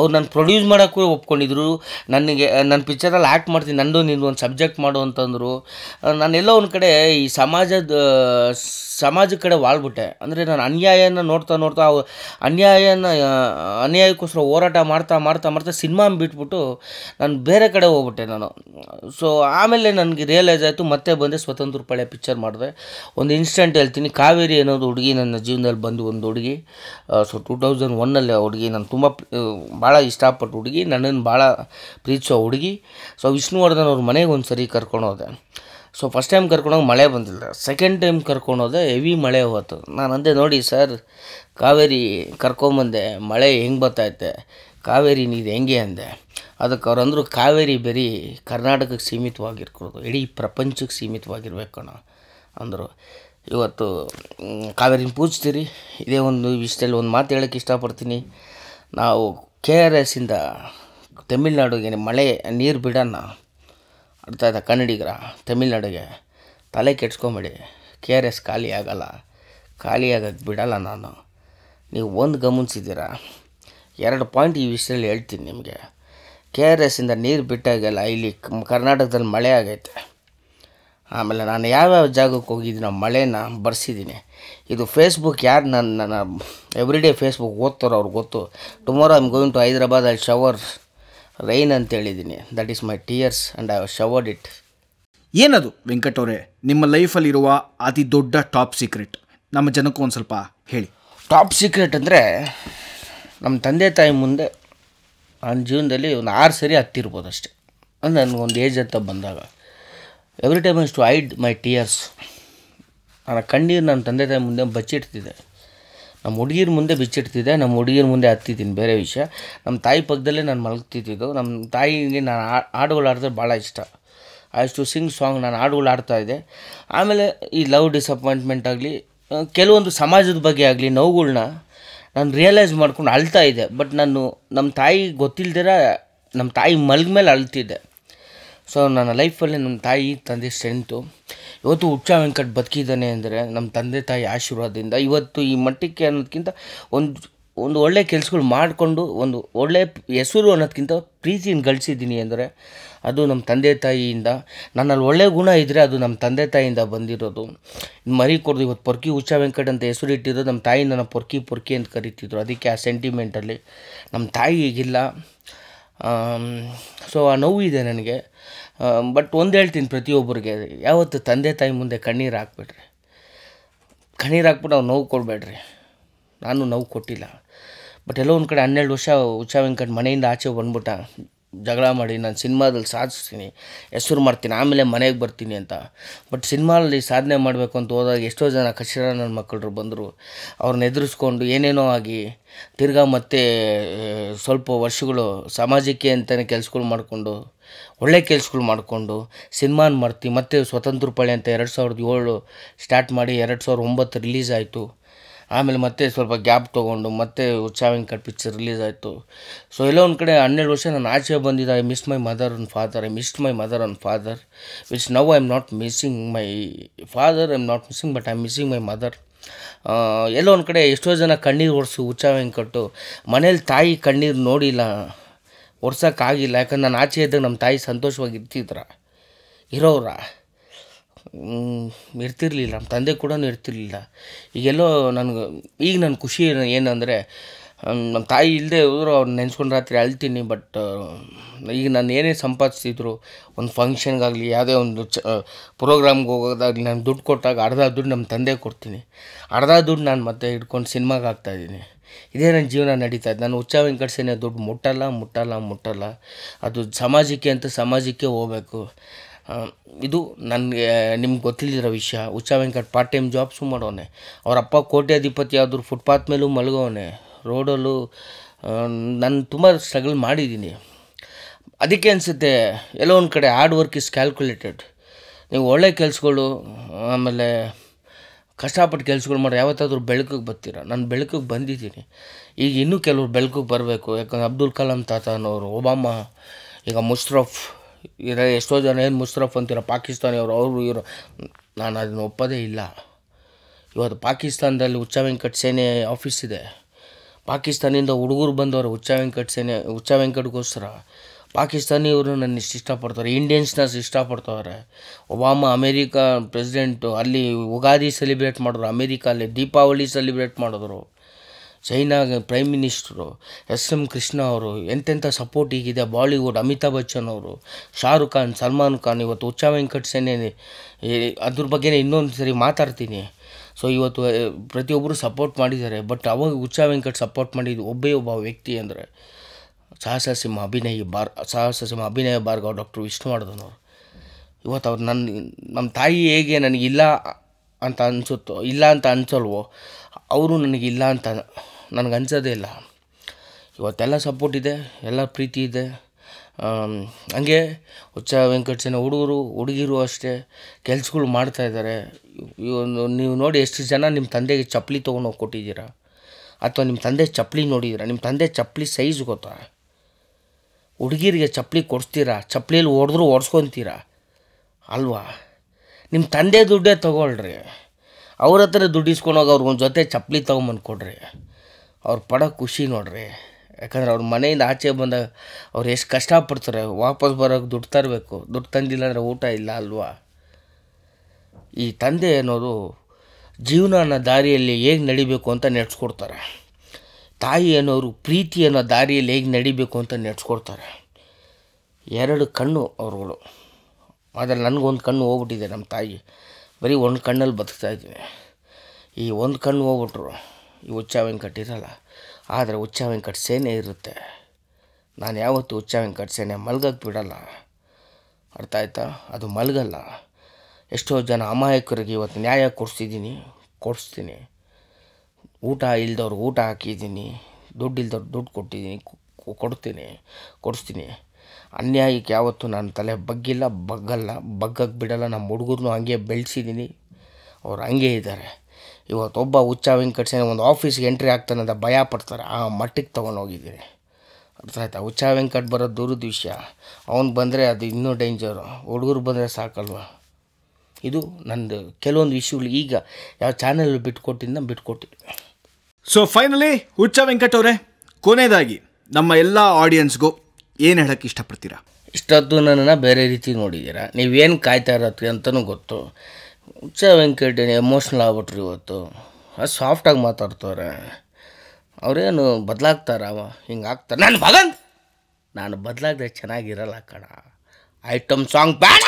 ಅವ್ರು ನಾನು ಪ್ರೊಡ್ಯೂಸ್ ಮಾಡೋಕ್ಕೂ ಒಪ್ಕೊಂಡಿದ್ರು ನನಗೆ ನನ್ನ ಪಿಕ್ಚರಲ್ಲಿ ಆ್ಯಕ್ಟ್ ಮಾಡ್ತೀನಿ ನಂದು ನಿಂದು ಒಂದು ಸಬ್ಜೆಕ್ಟ್ ಮಾಡು ಅಂತಂದರು ನಾನೆಲ್ಲ ಒಂದು ಕಡೆ ಈ ಸಮಾಜದ ಸಮಾಜದ ಕಡೆ ವಾಳ್ಬಿಟ್ಟೆ ಅಂದರೆ ನಾನು ಅನ್ಯಾಯನ ನೋಡ್ತಾ ನೋಡ್ತಾ ಅನ್ಯಾಯನ ಅನ್ಯಾಯಕ್ಕೋಸ್ಕರ ಹೋರಾಟ ಮಾಡ್ತಾ ಮಾಡ್ತಾ ಮಾಡ್ತಾ ಸಿನಿಮಾ ಬಿಟ್ಬಿಟ್ಟು ನಾನು ಬೇರೆ ಕಡೆ ಹೋಗ್ಬಿಟ್ಟೆ ನಾನು ಸೊ ಆಮೇಲೆ ನನಗೆ ರಿಯಲೈಸ್ ಆಯಿತು ಮತ್ತೆ ಬಂದು ಸ್ವಾತಂತ್ರ ಸ್ವತಂತ್ರ ಪಳ್ಯ ಪಿಕ್ಚರ್ ಮಾಡಿದೆ ಒಂದು ಇನ್ಸ್ಟೆಂಟ್ ಹೇಳ್ತೀನಿ ಕಾವೇರಿ ಅನ್ನೋದು ಹುಡುಗಿ ನನ್ನ ಜೀವನದಲ್ಲಿ ಬಂದು ಒಂದು ಹುಡುಗಿ ಸೊ ಟೂ ತೌಸಂಡ್ ಒನ್ನಲ್ಲಿ ಹುಡುಗಿ ನಾನು ತುಂಬ ಭಾಳ ಇಷ್ಟಪಟ್ಟು ಹುಡುಗಿ ನನ್ನನ್ನು ಭಾಳ ಪ್ರೀತಿಸೋ ಹುಡುಗಿ ಸೊ ವಿಷ್ಣುವರ್ಧನ್ ಅವ್ರ ಮನೆಗೆ ಒಂದು ಸರಿ ಕರ್ಕೊಂಡು ಹೋದೆ ಸೊ ಫಸ್ಟ್ ಟೈಮ್ ಕರ್ಕೊಂಡೋಗಿ ಮಳೆ ಬಂದಿಲ್ಲ ಸೆಕೆಂಡ್ ಟೈಮ್ ಹೋದೆ ಹೆವಿ ಮಳೆ ಹೋಯ್ತು ನಾನು ಅಂದೆ ನೋಡಿ ಸರ್ ಕಾವೇರಿ ಕರ್ಕೊಂಬಂದೆ ಮಳೆ ಹೆಂಗೆ ಬರ್ತೈತೆ ಕಾವೇರಿ ನೀರು ಹೆಂಗೆ ಅಂದೆ ಅದಕ್ಕೆ ಅಂದರು ಕಾವೇರಿ ಬೆರಿ ಕರ್ನಾಟಕಕ್ಕೆ ಸೀಮಿತವಾಗಿರ್ಕೊಳ್ಳೋದು ಇಡೀ ಪ್ರಪಂಚಕ್ಕೆ ಸೀಮಿತವಾಗಿರ್ಬೇಕು ಅಂದರು ಇವತ್ತು ಕಾವೇರಿನ ಪೂಜಿಸ್ತೀರಿ ಇದೇ ಒಂದು ವಿಷಯದಲ್ಲಿ ಒಂದು ಮಾತು ಹೇಳೋಕ್ಕೆ ಇಷ್ಟಪಡ್ತೀನಿ ನಾವು ಕೆ ಆರ್ ಎಸ್ಸಿಂದ ತಮಿಳ್ನಾಡಿಗೆ ಮಳೆ ನೀರು ಬಿಡೋಣ ಅರ್ಥ ಆಯ್ತಾ ಕನ್ನಡಿಗರ ತಮಿಳ್ನಾಡಿಗೆ ತಲೆ ಕೆಡ್ಸ್ಕೊಂಬಿಡಿ ಕೆ ಆರ್ ಎಸ್ ಖಾಲಿ ಆಗೋಲ್ಲ ಖಾಲಿ ಆಗೋದು ಬಿಡೋಲ್ಲ ನಾನು ನೀವು ಒಂದು ಗಮನಿಸಿದ್ದೀರಾ ಎರಡು ಪಾಯಿಂಟ್ ಈ ವಿಷಯದಲ್ಲಿ ಹೇಳ್ತೀನಿ ನಿಮಗೆ ಕೆ ಆರ್ ಎಸ್ಸಿಂದ ನೀರು ಬಿಟ್ಟಾಗೆಲ್ಲ ಇಲ್ಲಿ ಕರ್ನಾಟಕದಲ್ಲಿ ಮಳೆ ಆಗೈತೆ ಆಮೇಲೆ ನಾನು ಯಾವ್ಯಾವ ಜಾಗಕ್ಕೆ ಹೋಗಿದ್ದೀನೋ ಮಳೆನ ಬರ್ಸಿದ್ದೀನಿ ಇದು ಫೇಸ್ಬುಕ್ ಯಾರು ನನ್ನ ನನ್ನ ಎವ್ರಿಡೇ ಫೇಸ್ಬುಕ್ ಓದ್ತಾರೋ ಅವ್ರಿಗೆ ಗೊತ್ತು tomorrow I'm going to Hyderabad I shower rain ಅಂತ ಹೇಳಿದ್ದೀನಿ that is my tears and I showered it ಏನದು ವೆಂಕಟವ್ರೆ ನಿಮ್ಮ ಲೈಫಲ್ಲಿರುವ ಅತಿ ದೊಡ್ಡ ಟಾಪ್ ಸೀಕ್ರೆಟ್ ನಮ್ಮ ಜನಕ್ಕೂ ಒಂದು ಸ್ವಲ್ಪ ಹೇಳಿ ಟಾಪ್ ಸೀಕ್ರೆಟ್ ಅಂದರೆ ನಮ್ಮ ತಂದೆ ತಾಯಿ ಮುಂದೆ ನನ್ನ ಜೀವನದಲ್ಲಿ ಒಂದು ಆರು ಸರಿ ಹತ್ತಿರ್ಬೋದು ಅಷ್ಟೆ ಅಂದರೆ ನನಗೊಂದು ಏಜ್ ಅಂತ ಬಂದಾಗ every time eyes to hide my tears ನನ್ನ ಕಣ್ಣೀರು ನನ್ನ ತಂದೆ ತಾಯಿ ಮುಂದೆ ಬಚ್ಚಿಡ್ತಿದ್ದೆ ನಮ್ಮ ಹುಡುಗಿರ ಮುಂದೆ ಬಿಚ್ಚಿಡ್ತಿದ್ದೆ ನಮ್ಮ ಹುಡುಗಿರ ಮುಂದೆ ಹತ್ತಿದ್ದೀನಿ ಬೇರೆ ವಿಷಯ ನಮ್ಮ ತಾಯಿ ಪಕ್ಕದಲ್ಲೇ ನಾನು ಮಲಗ್ತಿದ್ದು ನಮ್ಮ ತಾಯಿಗೆ ನಾನು ಹಾಡುಗಳು ಆಡಿದ್ರೆ ಭಾಳ ಇಷ್ಟ ಐ ಟು ಸಿಂಗ್ ಸಾಂಗ್ ನಾನು ಹಾಡುಗಳು ಇದ್ದೆ ಆಮೇಲೆ ಈ ಲವ್ ಡಿಸಪಾಯಿಂಟ್ಮೆಂಟ್ ಆಗಲಿ ಕೆಲವೊಂದು ಸಮಾಜದ ಬಗ್ಗೆ ಆಗಲಿ ನೋವುಗಳನ್ನ ನಾನು ರಿಯಲೈಸ್ ಮಾಡ್ಕೊಂಡು ಅಳ್ತಾ ಇದ್ದೆ ಬಟ್ ನಾನು ನಮ್ಮ ತಾಯಿ ಗೊತ್ತಿಲ್ಲದಿರ ನಮ್ಮ ತಾಯಿ ಮೇಲೆ ಅಳ್ತಿದ್ದೆ ಸೊ ನನ್ನ ಲೈಫಲ್ಲಿ ನಮ್ಮ ತಾಯಿ ತಂದೆ ಸ್ಟ್ರೆಂತು ಇವತ್ತು ಹುಚ್ಚ ವೆಂಕಟ್ ಬದುಕಿದ್ದಾನೆ ಅಂದರೆ ನಮ್ಮ ತಂದೆ ತಾಯಿ ಆಶೀರ್ವಾದದಿಂದ ಇವತ್ತು ಈ ಮಟ್ಟಕ್ಕೆ ಅನ್ನೋದಕ್ಕಿಂತ ಒಂದು ಒಂದು ಒಳ್ಳೆಯ ಕೆಲಸಗಳು ಮಾಡಿಕೊಂಡು ಒಂದು ಒಳ್ಳೆಯ ಹೆಸರು ಅನ್ನೋದಕ್ಕಿಂತ ಪ್ರೀತಿನ ಗಳಿಸಿದ್ದೀನಿ ಅಂದರೆ ಅದು ನಮ್ಮ ತಂದೆ ತಾಯಿಯಿಂದ ನನ್ನಲ್ಲಿ ಒಳ್ಳೆಯ ಗುಣ ಇದ್ದರೆ ಅದು ನಮ್ಮ ತಂದೆ ತಾಯಿಯಿಂದ ಬಂದಿರೋದು ಮರಿ ಕೊಡೋದು ಇವತ್ತು ಪೊರ್ಕಿ ಹುಚ್ಚ ವೆಂಕಟ ಅಂತ ಹೆಸರು ಇಟ್ಟಿದ್ದು ನಮ್ಮ ತಾಯಿ ನನ್ನ ಪೊರ್ಕಿ ಪೊರ್ಕಿ ಅಂತ ಕರಿತಿದ್ರು ಅದಕ್ಕೆ ಆ ಸೆಂಟಿಮೆಂಟಲ್ಲಿ ನಮ್ಮ ತಾಯಿ ಈಗಿಲ್ಲ ಸೊ ಆ ಇದೆ ನನಗೆ ಬಟ್ ಒಂದು ಹೇಳ್ತೀನಿ ಪ್ರತಿಯೊಬ್ಬರಿಗೆ ಯಾವತ್ತು ತಂದೆ ತಾಯಿ ಮುಂದೆ ಕಣ್ಣೀರು ಹಾಕ್ಬೇಡ್ರಿ ಕಣ್ಣೀರು ಹಾಕ್ಬಿಟ್ಟು ಅವ್ರು ನೋವು ಕೊಡಬೇಡ್ರಿ ನಾನು ನೋವು ಕೊಟ್ಟಿಲ್ಲ ಬಟ್ ಎಲ್ಲೋ ಒಂದು ಕಡೆ ಹನ್ನೆರಡು ವರ್ಷ ಉಷಾ ವೆಂಕಟ್ ಮನೆಯಿಂದ ಆಚೆ ಬಂದ್ಬಿಟ್ಟ ಜಗಳ ಮಾಡಿ ನಾನು ಸಿನಿಮಾದಲ್ಲಿ ಸಾಧಿಸ್ತೀನಿ ಹೆಸರು ಮಾಡ್ತೀನಿ ಆಮೇಲೆ ಮನೆಗೆ ಬರ್ತೀನಿ ಅಂತ ಬಟ್ ಸಿನಿಮಾದಲ್ಲಿ ಸಾಧನೆ ಮಾಡಬೇಕು ಅಂತ ಹೋದಾಗ ಎಷ್ಟೋ ಜನ ಕಷ್ಟ ನನ್ನ ಮಕ್ಕಳು ಬಂದರು ಅವ್ರನ್ನ ಎದುರಿಸ್ಕೊಂಡು ಏನೇನೋ ಆಗಿ ತಿರ್ಗಾ ಮತ್ತೆ ಸ್ವಲ್ಪ ವರ್ಷಗಳು ಸಮಾಜಕ್ಕೆ ಅಂತಲೇ ಕೆಲಸಗಳು ಮಾಡಿಕೊಂಡು ಒಳ್ಳೆ ಕೆಲಸಗಳು ಮಾಡಿಕೊಂಡು ಸಿನಿಮಾನ ಮಾಡ್ತೀನಿ ಮತ್ತೆ ಸ್ವತಂತ್ರ ಪಳೆ ಅಂತ ಎರಡು ಸಾವಿರದ ಏಳು ಸ್ಟಾರ್ಟ್ ಮಾಡಿ ಎರಡು ಸಾವಿರದ ಒಂಬತ್ತು ರಿಲೀಸ್ ಆಯಿತು ಆಮೇಲೆ ಮತ್ತೆ ಸ್ವಲ್ಪ ಗ್ಯಾಪ್ ತೊಗೊಂಡು ಮತ್ತೆ ಕಟ್ ಪಿಕ್ಚರ್ ರಿಲೀಸ್ ಆಯಿತು ಸೊ ಎಲ್ಲೋ ಒಂದು ಕಡೆ ಹನ್ನೆರಡು ವರ್ಷ ನಾನು ಆಚೆ ಬಂದಿದ್ದೆ I miss my mother and father I missed my mother and father which now I am not missing my father I am not missing but I am missing my mother ಎಲ್ಲೋ ಒಂದು ಕಡೆ ಎಷ್ಟೋ ಜನ ಕಣ್ಣೀರು ಒರೆಸು ಹುಚ್ಚ ಕಟ್ಟು ಮನೇಲಿ ತಾಯಿ ಕಣ್ಣೀರು ನೋಡಿಲ್ಲ ಒರ್ಸೋಕ್ಕಾಗಿಲ್ಲ ಯಾಕಂದ್ರೆ ನಾನು ಆಚೆ ಇದ್ದಾಗ ನಮ್ಮ ತಾಯಿ ಸಂತೋಷವಾಗಿ ಇರ್ತಿದ್ರ ಇರೋರ ಇರ್ತಿರಲಿಲ್ಲ ನಮ್ಮ ತಂದೆ ಕೂಡ ಇರ್ತಿರಲಿಲ್ಲ ಈಗೆಲ್ಲೋ ನನಗೆ ಈಗ ನನ್ನ ಖುಷಿ ಏನಂದರೆ ನಮ್ಮ ತಾಯಿ ಇಲ್ಲದೆ ಹೋದ್ರು ಅವ್ರು ನೆನೆಸ್ಕೊಂಡು ರಾತ್ರಿ ಅಳ್ತೀನಿ ಬಟ್ ಈಗ ನಾನು ಏನೇ ಸಂಪಾದಿಸಿದ್ರು ಒಂದು ಫಂಕ್ಷನ್ಗಾಗಲಿ ಯಾವುದೇ ಒಂದು ಚ ಪ್ರೋಗ್ರಾಮ್ಗೆ ಹೋಗೋದಾಗಲಿ ನಾನು ದುಡ್ಡು ಕೊಟ್ಟಾಗ ಅರ್ಧ ದುಡ್ಡು ನಮ್ಮ ತಂದೆ ಕೊಡ್ತೀನಿ ಅರ್ಧ ದುಡ್ಡು ನಾನು ಮತ್ತೆ ಹಿಡ್ಕೊಂಡು ಸಿನಿಮಾಗೆ ಹಾಕ್ತಾಯಿದ್ದೀನಿ ಇದೇ ನನ್ನ ಜೀವನ ನಡೀತಾ ಇದ್ದೆ ನಾನು ಹುಚ್ಚ ವೆಂಕಟ ದುಡ್ಡು ಮುಟ್ಟಲ್ಲ ಮುಟ್ಟಲ್ಲ ಮುಟ್ಟಲ್ಲ ಅದು ಸಮಾಜಕ್ಕೆ ಅಂತ ಸಮಾಜಕ್ಕೆ ಹೋಗಬೇಕು ಇದು ನನಗೆ ನಿಮ್ಗೆ ಗೊತ್ತಿಲ್ಲದಿರೋ ವಿಷಯ Huccha Venkat part time jobs ಮಾಡೋನೆ ಅವರಪ್ಪ ಕೋಟ್ಯಾಧಿಪತಿ ಆದರೂ ಫುಟ್ಪಾತ್ ಮೇಲೂ ಮಲಗೋವನೆ ರೋಡಲ್ಲೂ ನಾನು ತುಂಬ ಸ್ಟ್ರಗಲ್ ಮಾಡಿದ್ದೀನಿ ಅದಕ್ಕೆ ಅನಿಸುತ್ತೆ ಎಲ್ಲೋ ಒಂದು ಕಡೆ ಹಾರ್ಡ್ ವರ್ಕ್ ಇಸ್ ಕ್ಯಾಲ್ಕುಲೇಟೆಡ್ ನೀವು ಒಳ್ಳೆ ಕೆಲಸಗಳು ಆಮೇಲೆ ಕಷ್ಟಪಟ್ಟು ಕೆಲಸಗಳು ಮಾಡೋ ಯಾವತ್ತಾದರೂ ಬೆಳಕಿಗೆ ಬರ್ತೀರ ನಾನು ಬೆಳಕಿಗೆ ಬಂದಿದ್ದೀನಿ ಈಗ ಇನ್ನೂ ಕೆಲವರು ಬೆಳಕಿಗೆ ಬರಬೇಕು ಯಾಕಂದರೆ ಅಬ್ದುಲ್ ಕಲಾಂ ತಾತನವರು ಒಬಾಮ ಈಗ ಮುಷ್ರಫ್ ಇರ ಎಷ್ಟೋ ಜನ ಏನು ಮುಷ್ರಫ್ ಅಂತೀರೋ ಪಾಕಿಸ್ತಾನಿಯವರು ಅವರು ಇವರು ನಾನು ಅದನ್ನು ಒಪ್ಪದೇ ಇಲ್ಲ ಇವತ್ತು ಪಾಕಿಸ್ತಾನದಲ್ಲಿ ಉಚ್ಚ ವೆಂಕಟ ಸೇನೆ ಆಫೀಸ್ ಇದೆ ಪಾಕಿಸ್ತಾನಿಂದ ಹುಡುಗರು ಬಂದವರು ಉಚ್ಚ ವೆಂಕಟ ಸೇನೆ ಉಚ್ಚ ವೆಂಕಟ್ಗೋಸ್ಕರ ಪಾಕಿಸ್ತಾನಿಯವರು ನನ್ನ ಇಷ್ಟು ಇಷ್ಟಪಡ್ತಾರೆ ಇಂಡಿಯನ್ಸ್ನ ಇಷ್ಟಪಡ್ತವ್ರೆ ಒಬಾಮ ಅಮೇರಿಕಾ ಪ್ರೆಸಿಡೆಂಟು ಅಲ್ಲಿ ಉಗಾದಿ ಸೆಲಿಬ್ರೇಟ್ ಮಾಡಿದ್ರು ಅಲ್ಲಿ ದೀಪಾವಳಿ ಸೆಲಿಬ್ರೇಟ್ ಮಾಡಿದ್ರು China prime minister S M Krishna ಅವರು ಎಂತೆಂಥ ಸಪೋರ್ಟ್ ಈಗಿದೆ ಬಾಲಿವುಡ್ ಅಮಿತಾಬ್ ಬಚ್ಚನ್ ಅವರು ಶಾರುಖ್ ಖಾನ್ ಸಲ್ಮಾನ್ ಖಾನ್ ಇವತ್ತು ಉಚ್ಚಾ ವೆಂಕಟ್ ಸೇನೆ ಅದ್ರ ಬಗ್ಗೆನೇ ಇನ್ನೊಂದು ಸರಿ ಮಾತಾಡ್ತೀನಿ ಸೊ ಇವತ್ತು ಪ್ರತಿಯೊಬ್ಬರು ಸಪೋರ್ಟ್ ಮಾಡಿದ್ದಾರೆ ಬಟ್ ಅವಾಗ ಉಚ್ಚಾ ವೆಂಕಟ್ ಸಪೋರ್ಟ್ ಮಾಡಿದ್ದು ಒಬ್ಬೇ ಒಬ್ಬ ವ್ಯಕ್ತಿ ಅಂದರೆ ಸಾಹಸ ಸಿಂಹ ಅಭಿನಯಿ ಬಾರ್ ಸಾಹಸ ಸಿಂಹ ಅಭಿನಯ ಬಾರ್ಗಾವ್ ಡಾಕ್ಟರ್ ವಿಷ್ಣುವರ್ಧನ್ ಅವರು ಇವತ್ತು ಅವ್ರು ನನ್ನ ನಮ್ಮ ತಾಯಿ ಹೇಗೆ ನನಗಿಲ್ಲ ಅಂತ ಅನಿಸುತ್ತೋ ಇಲ್ಲ ಅಂತ ಅನ್ಸಲ್ವೋ ಅವರು ನನಗಿಲ್ಲ ಅಂತ ನನಗೆ ಅನ್ಸೋದೇ ಇಲ್ಲ ಇವತ್ತೆಲ್ಲ ಸಪೋರ್ಟ್ ಇದೆ ಎಲ್ಲ ಪ್ರೀತಿ ಇದೆ ಹಂಗೆ ಹುಚ್ಚ ವೆಂಕಟೇಶನ ಹುಡುಗರು ಹುಡುಗಿರು ಅಷ್ಟೇ ಕೆಲ್ಸಗಳು ಮಾಡ್ತಾಯಿದ್ದಾರೆ ಇವನು ನೀವು ನೋಡಿ ಎಷ್ಟು ಜನ ನಿಮ್ಮ ತಂದೆಗೆ ಚಪ್ಪಲಿ ಹೋಗಿ ಕೊಟ್ಟಿದ್ದೀರಾ ಅಥವಾ ನಿಮ್ಮ ತಂದೆ ಚಪ್ಪಲಿ ನೋಡಿದ್ದೀರಾ ನಿಮ್ಮ ತಂದೆ ಚಪ್ಪಲಿ ಸೈಜ್ ಗೊತ್ತಾ ಹುಡುಗಿರಿಗೆ ಚಪ್ಪಲಿ ಕೊಡಿಸ್ತೀರಾ ಚಪ್ಪಲಿಲಿ ಹೊಡೆದ್ರೂ ಓಡಿಸ್ಕೊತೀರಾ ಅಲ್ವಾ ನಿಮ್ಮ ತಂದೆ ದುಡ್ಡೇ ತೊಗೊಳ್ರಿ ಅವ್ರ ಹತ್ರ ದುಡ್ಡಿಸ್ಕೊಂಡೋಗಿ ಅವ್ರಿಗೊಂದು ಜೊತೆ ಚಪ್ಪಲಿ ತೊಗೊಂಬಂದು ಕೊಡ್ರಿ ಅವ್ರ ಪಡೋ ಖುಷಿ ನೋಡ್ರಿ ಯಾಕಂದ್ರೆ ಅವ್ರ ಮನೆಯಿಂದ ಆಚೆ ಬಂದಾಗ ಅವ್ರು ಎಷ್ಟು ಕಷ್ಟಪಡ್ತಾರೆ ವಾಪಸ್ ಬರೋಕ್ಕೆ ದುಡ್ಡು ತರಬೇಕು ದುಡ್ಡು ತಂದಿಲ್ಲ ಅಂದರೆ ಊಟ ಇಲ್ಲ ಅಲ್ವಾ ಈ ತಂದೆ ಅನ್ನೋರು ಜೀವನ ಅನ್ನೋ ದಾರಿಯಲ್ಲಿ ಹೇಗೆ ನಡಿಬೇಕು ಅಂತ ನೆಡ್ಸ್ಕೊಡ್ತಾರೆ ತಾಯಿ ಅನ್ನೋರು ಪ್ರೀತಿ ಅನ್ನೋ ದಾರಿಯಲ್ಲಿ ಹೇಗೆ ನಡಿಬೇಕು ಅಂತ ನೆಡ್ಸ್ಕೊಡ್ತಾರೆ ಎರಡು ಕಣ್ಣು ಅವ್ರುಗಳು ಆದರೆ ನನಗೊಂದು ಕಣ್ಣು ಹೋಗ್ಬಿಟ್ಟಿದೆ ನಮ್ಮ ತಾಯಿ ಬರೀ ಒಂದು ಕಣ್ಣಲ್ಲಿ ಬದುಕ್ತಾ ಇದ್ದೀವಿ ಈ ಒಂದು ಕಣ್ಣು ಹೋಗ್ಬಿಟ್ರು ಈ ಹುಚ್ಚ ವೆಂಕಟ್ ಇರಲ್ಲ ಆದರೆ ಹುಚ್ಚ ವೆಂಕಟ್ ಸೇನೆ ಇರುತ್ತೆ ನಾನು ಯಾವತ್ತೂ ಹುಚ್ಚ ವೆಂಕಟ್ ಸೇನೆ ಮಲ್ಗಕ್ಕೆ ಬಿಡಲ್ಲ ಅರ್ಥ ಆಯ್ತಾ ಅದು ಮಲಗಲ್ಲ ಎಷ್ಟೋ ಜನ ಅಮಾಯಕರಿಗೆ ಇವತ್ತು ನ್ಯಾಯ ಕೊಡಿಸಿದ್ದೀನಿ ಕೊಡಿಸ್ತೀನಿ ಊಟ ಇಲ್ದವ್ರಿಗೆ ಊಟ ಹಾಕಿದ್ದೀನಿ ದುಡ್ಡು ಇಲ್ದವ್ರು ದುಡ್ಡು ಕೊಟ್ಟಿದ್ದೀನಿ ಕೊಡ್ತೀನಿ ಕೊಡಿಸ್ತೀನಿ ಅನ್ಯಾಯಕ್ಕೆ ಯಾವತ್ತೂ ನಾನು ತಲೆ ಬಗ್ಗಿಲ್ಲ ಬಗ್ಗಲ್ಲ ಬಗ್ಗಕ್ಕೆ ಬಿಡಲ್ಲ ನಮ್ಮ ಹುಡುಗರನ್ನೂ ಹಂಗೆ ಬೆಳೆಸಿದ್ದೀನಿ ಅವ್ರು ಹಂಗೆ ಇದ್ದಾರೆ ಇವತ್ತೊಬ್ಬ ಹುಚ್ಚ ಸೇನೆ ಒಂದು ಆಫೀಸ್ಗೆ ಎಂಟ್ರಿ ಆಗ್ತಾನಂತ ಭಯ ಪಡ್ತಾರೆ ಆ ಮಟ್ಟಿಗೆ ತೊಗೊಂಡೋಗಿದ್ದೀನಿ ಅರ್ಥ ಆಯ್ತಾ ಹುಚ್ಚ ವೆಂಕಟ್ ಬರೋದು ದೂರದ ವಿಷಯ ಅವ್ನು ಬಂದರೆ ಅದು ಇನ್ನೂ ಡೇಂಜರು ಹುಡುಗರು ಬಂದರೆ ಸಾಕಲ್ವ ಇದು ನಂದು ಕೆಲವೊಂದು ಇಶ್ಯೂಗಳು ಈಗ ಯಾವ ಚಾನಲ್ ಬಿಟ್ಕೊಟ್ಟಿದ್ದ ಬಿಟ್ಕೊಟ್ಟಿದ್ದೆ ಸೊ ಫೈನಲಿ ಹುಚ್ಚ ಅವರೇ ಕೊನೆಯದಾಗಿ ನಮ್ಮ ಎಲ್ಲ ಆಡಿಯನ್ಸ್ಗೂ ಏನು ಹೇಳೋಕ್ಕೆ ಇಷ್ಟಪಡ್ತೀರಾ ಇಷ್ಟೊತ್ತು ನನ್ನನ್ನು ಬೇರೆ ರೀತಿ ನೋಡಿದ್ದೀರಾ ನೀವೇನು ಕಾಯ್ತಾ ಇರತ್ತೆ ಅಂತಲೂ ಗೊತ್ತು ಹುಚ್ಚ ವೆಂಕಟ ಎಮೋಷ್ನಲ್ ಆಗ್ಬಿಟ್ರಿ ಇವತ್ತು ಅದು ಸಾಫ್ಟಾಗಿ ಮಾತಾಡ್ತವ್ರೆ ಅವರೇನು ಬದಲಾಗ್ತಾರ ಹಿಂಗೆ ಆಗ್ತಾರೆ ನಾನು ಭಗಂತ್ ನಾನು ಬದಲಾಗದೆ ಚೆನ್ನಾಗಿರಲ್ಲ ಕಣ ಐಟಮ್ ಸಾಂಗ್ ಬೇಡ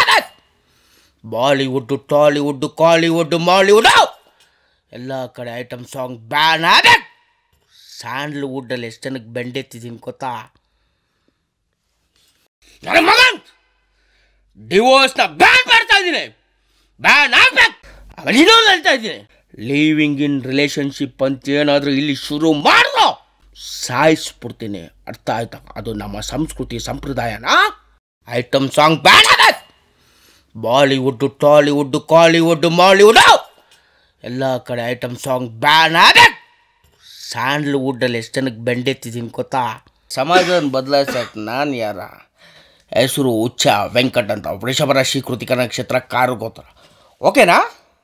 ಬಾಲಿವುಡ್ಡು ಟಾಲಿವುಡ್ಡು ಕಾಲಿವುಡ್ ಮಾಲಿವುಡ್ ಎಲ್ಲ ಕಡೆ ಐಟಮ್ ಸಾಂಗ್ ಬ್ಯಾನ್ ಆದ ಸ್ಯಾಂಡ್ಲ್ವುಡ್ಡಲ್ಲಿ ಎಷ್ಟು ಜನಕ್ಕೆ ಬೆಂಡೆತ್ತಿದ್ದೀನಿ ಗೊತ್ತಾ ನನ್ನ ಮಗನ್ ಡಿವೋರ್ಸ್ನ ಬ್ಯಾನ್ ಮಾಡ್ತಾ ಇದ್ದೀನಿ ಇನ್ನೊಂದು ಹೇಳ್ತಾ ಇದ್ದೀನಿ ಲಿವಿಂಗ್ ಇನ್ ರಿಲೇಶನ್ಶಿಪ್ ಅಂತ ಏನಾದರೂ ಇಲ್ಲಿ ಶುರು ಮಾಡೋ ಸಾಯಿಸ್ಬಿಡ್ತೀನಿ ಅರ್ಥ ಆಯ್ತಾ ಅದು ನಮ್ಮ ಸಂಸ್ಕೃತಿ ಸಂಪ್ರದಾಯನಾ ಐಟಮ್ ಸಾಂಗ್ ಬೇಡ ಬಾಲಿವುಡ್ಡು ಟಾಲಿವುಡ್ಡು ಕಾಲಿವುಡ್ ಮಾಲಿವುಡ್ ಎಲ್ಲ ಕಡೆ ಐಟಮ್ ಸಾಂಗ್ ಬ್ಯಾನ್ ಆದ ಸ್ಯಾಂಡಲ್ವುಡ್ಡಲ್ಲಿ ಎಷ್ಟು ಜನಕ್ಕೆ ಬೆಂಡೆತ್ತಿದ್ದೀನಿ ಗೊತ್ತಾ ಸಮಾಜವನ್ನು ಬದಲಾಯಿಸೋಕೆ ನಾನು ಯಾರ ಹೆಸರು ಉಚ್ಚ ವೆಂಕಟ್ ಅಂತ ವೃಷಭ ರಾಶಿ ಕೃತಿಕ ನಕ್ಷತ್ರ ಕಾರು ಗೋತ್ರ ఓకేనా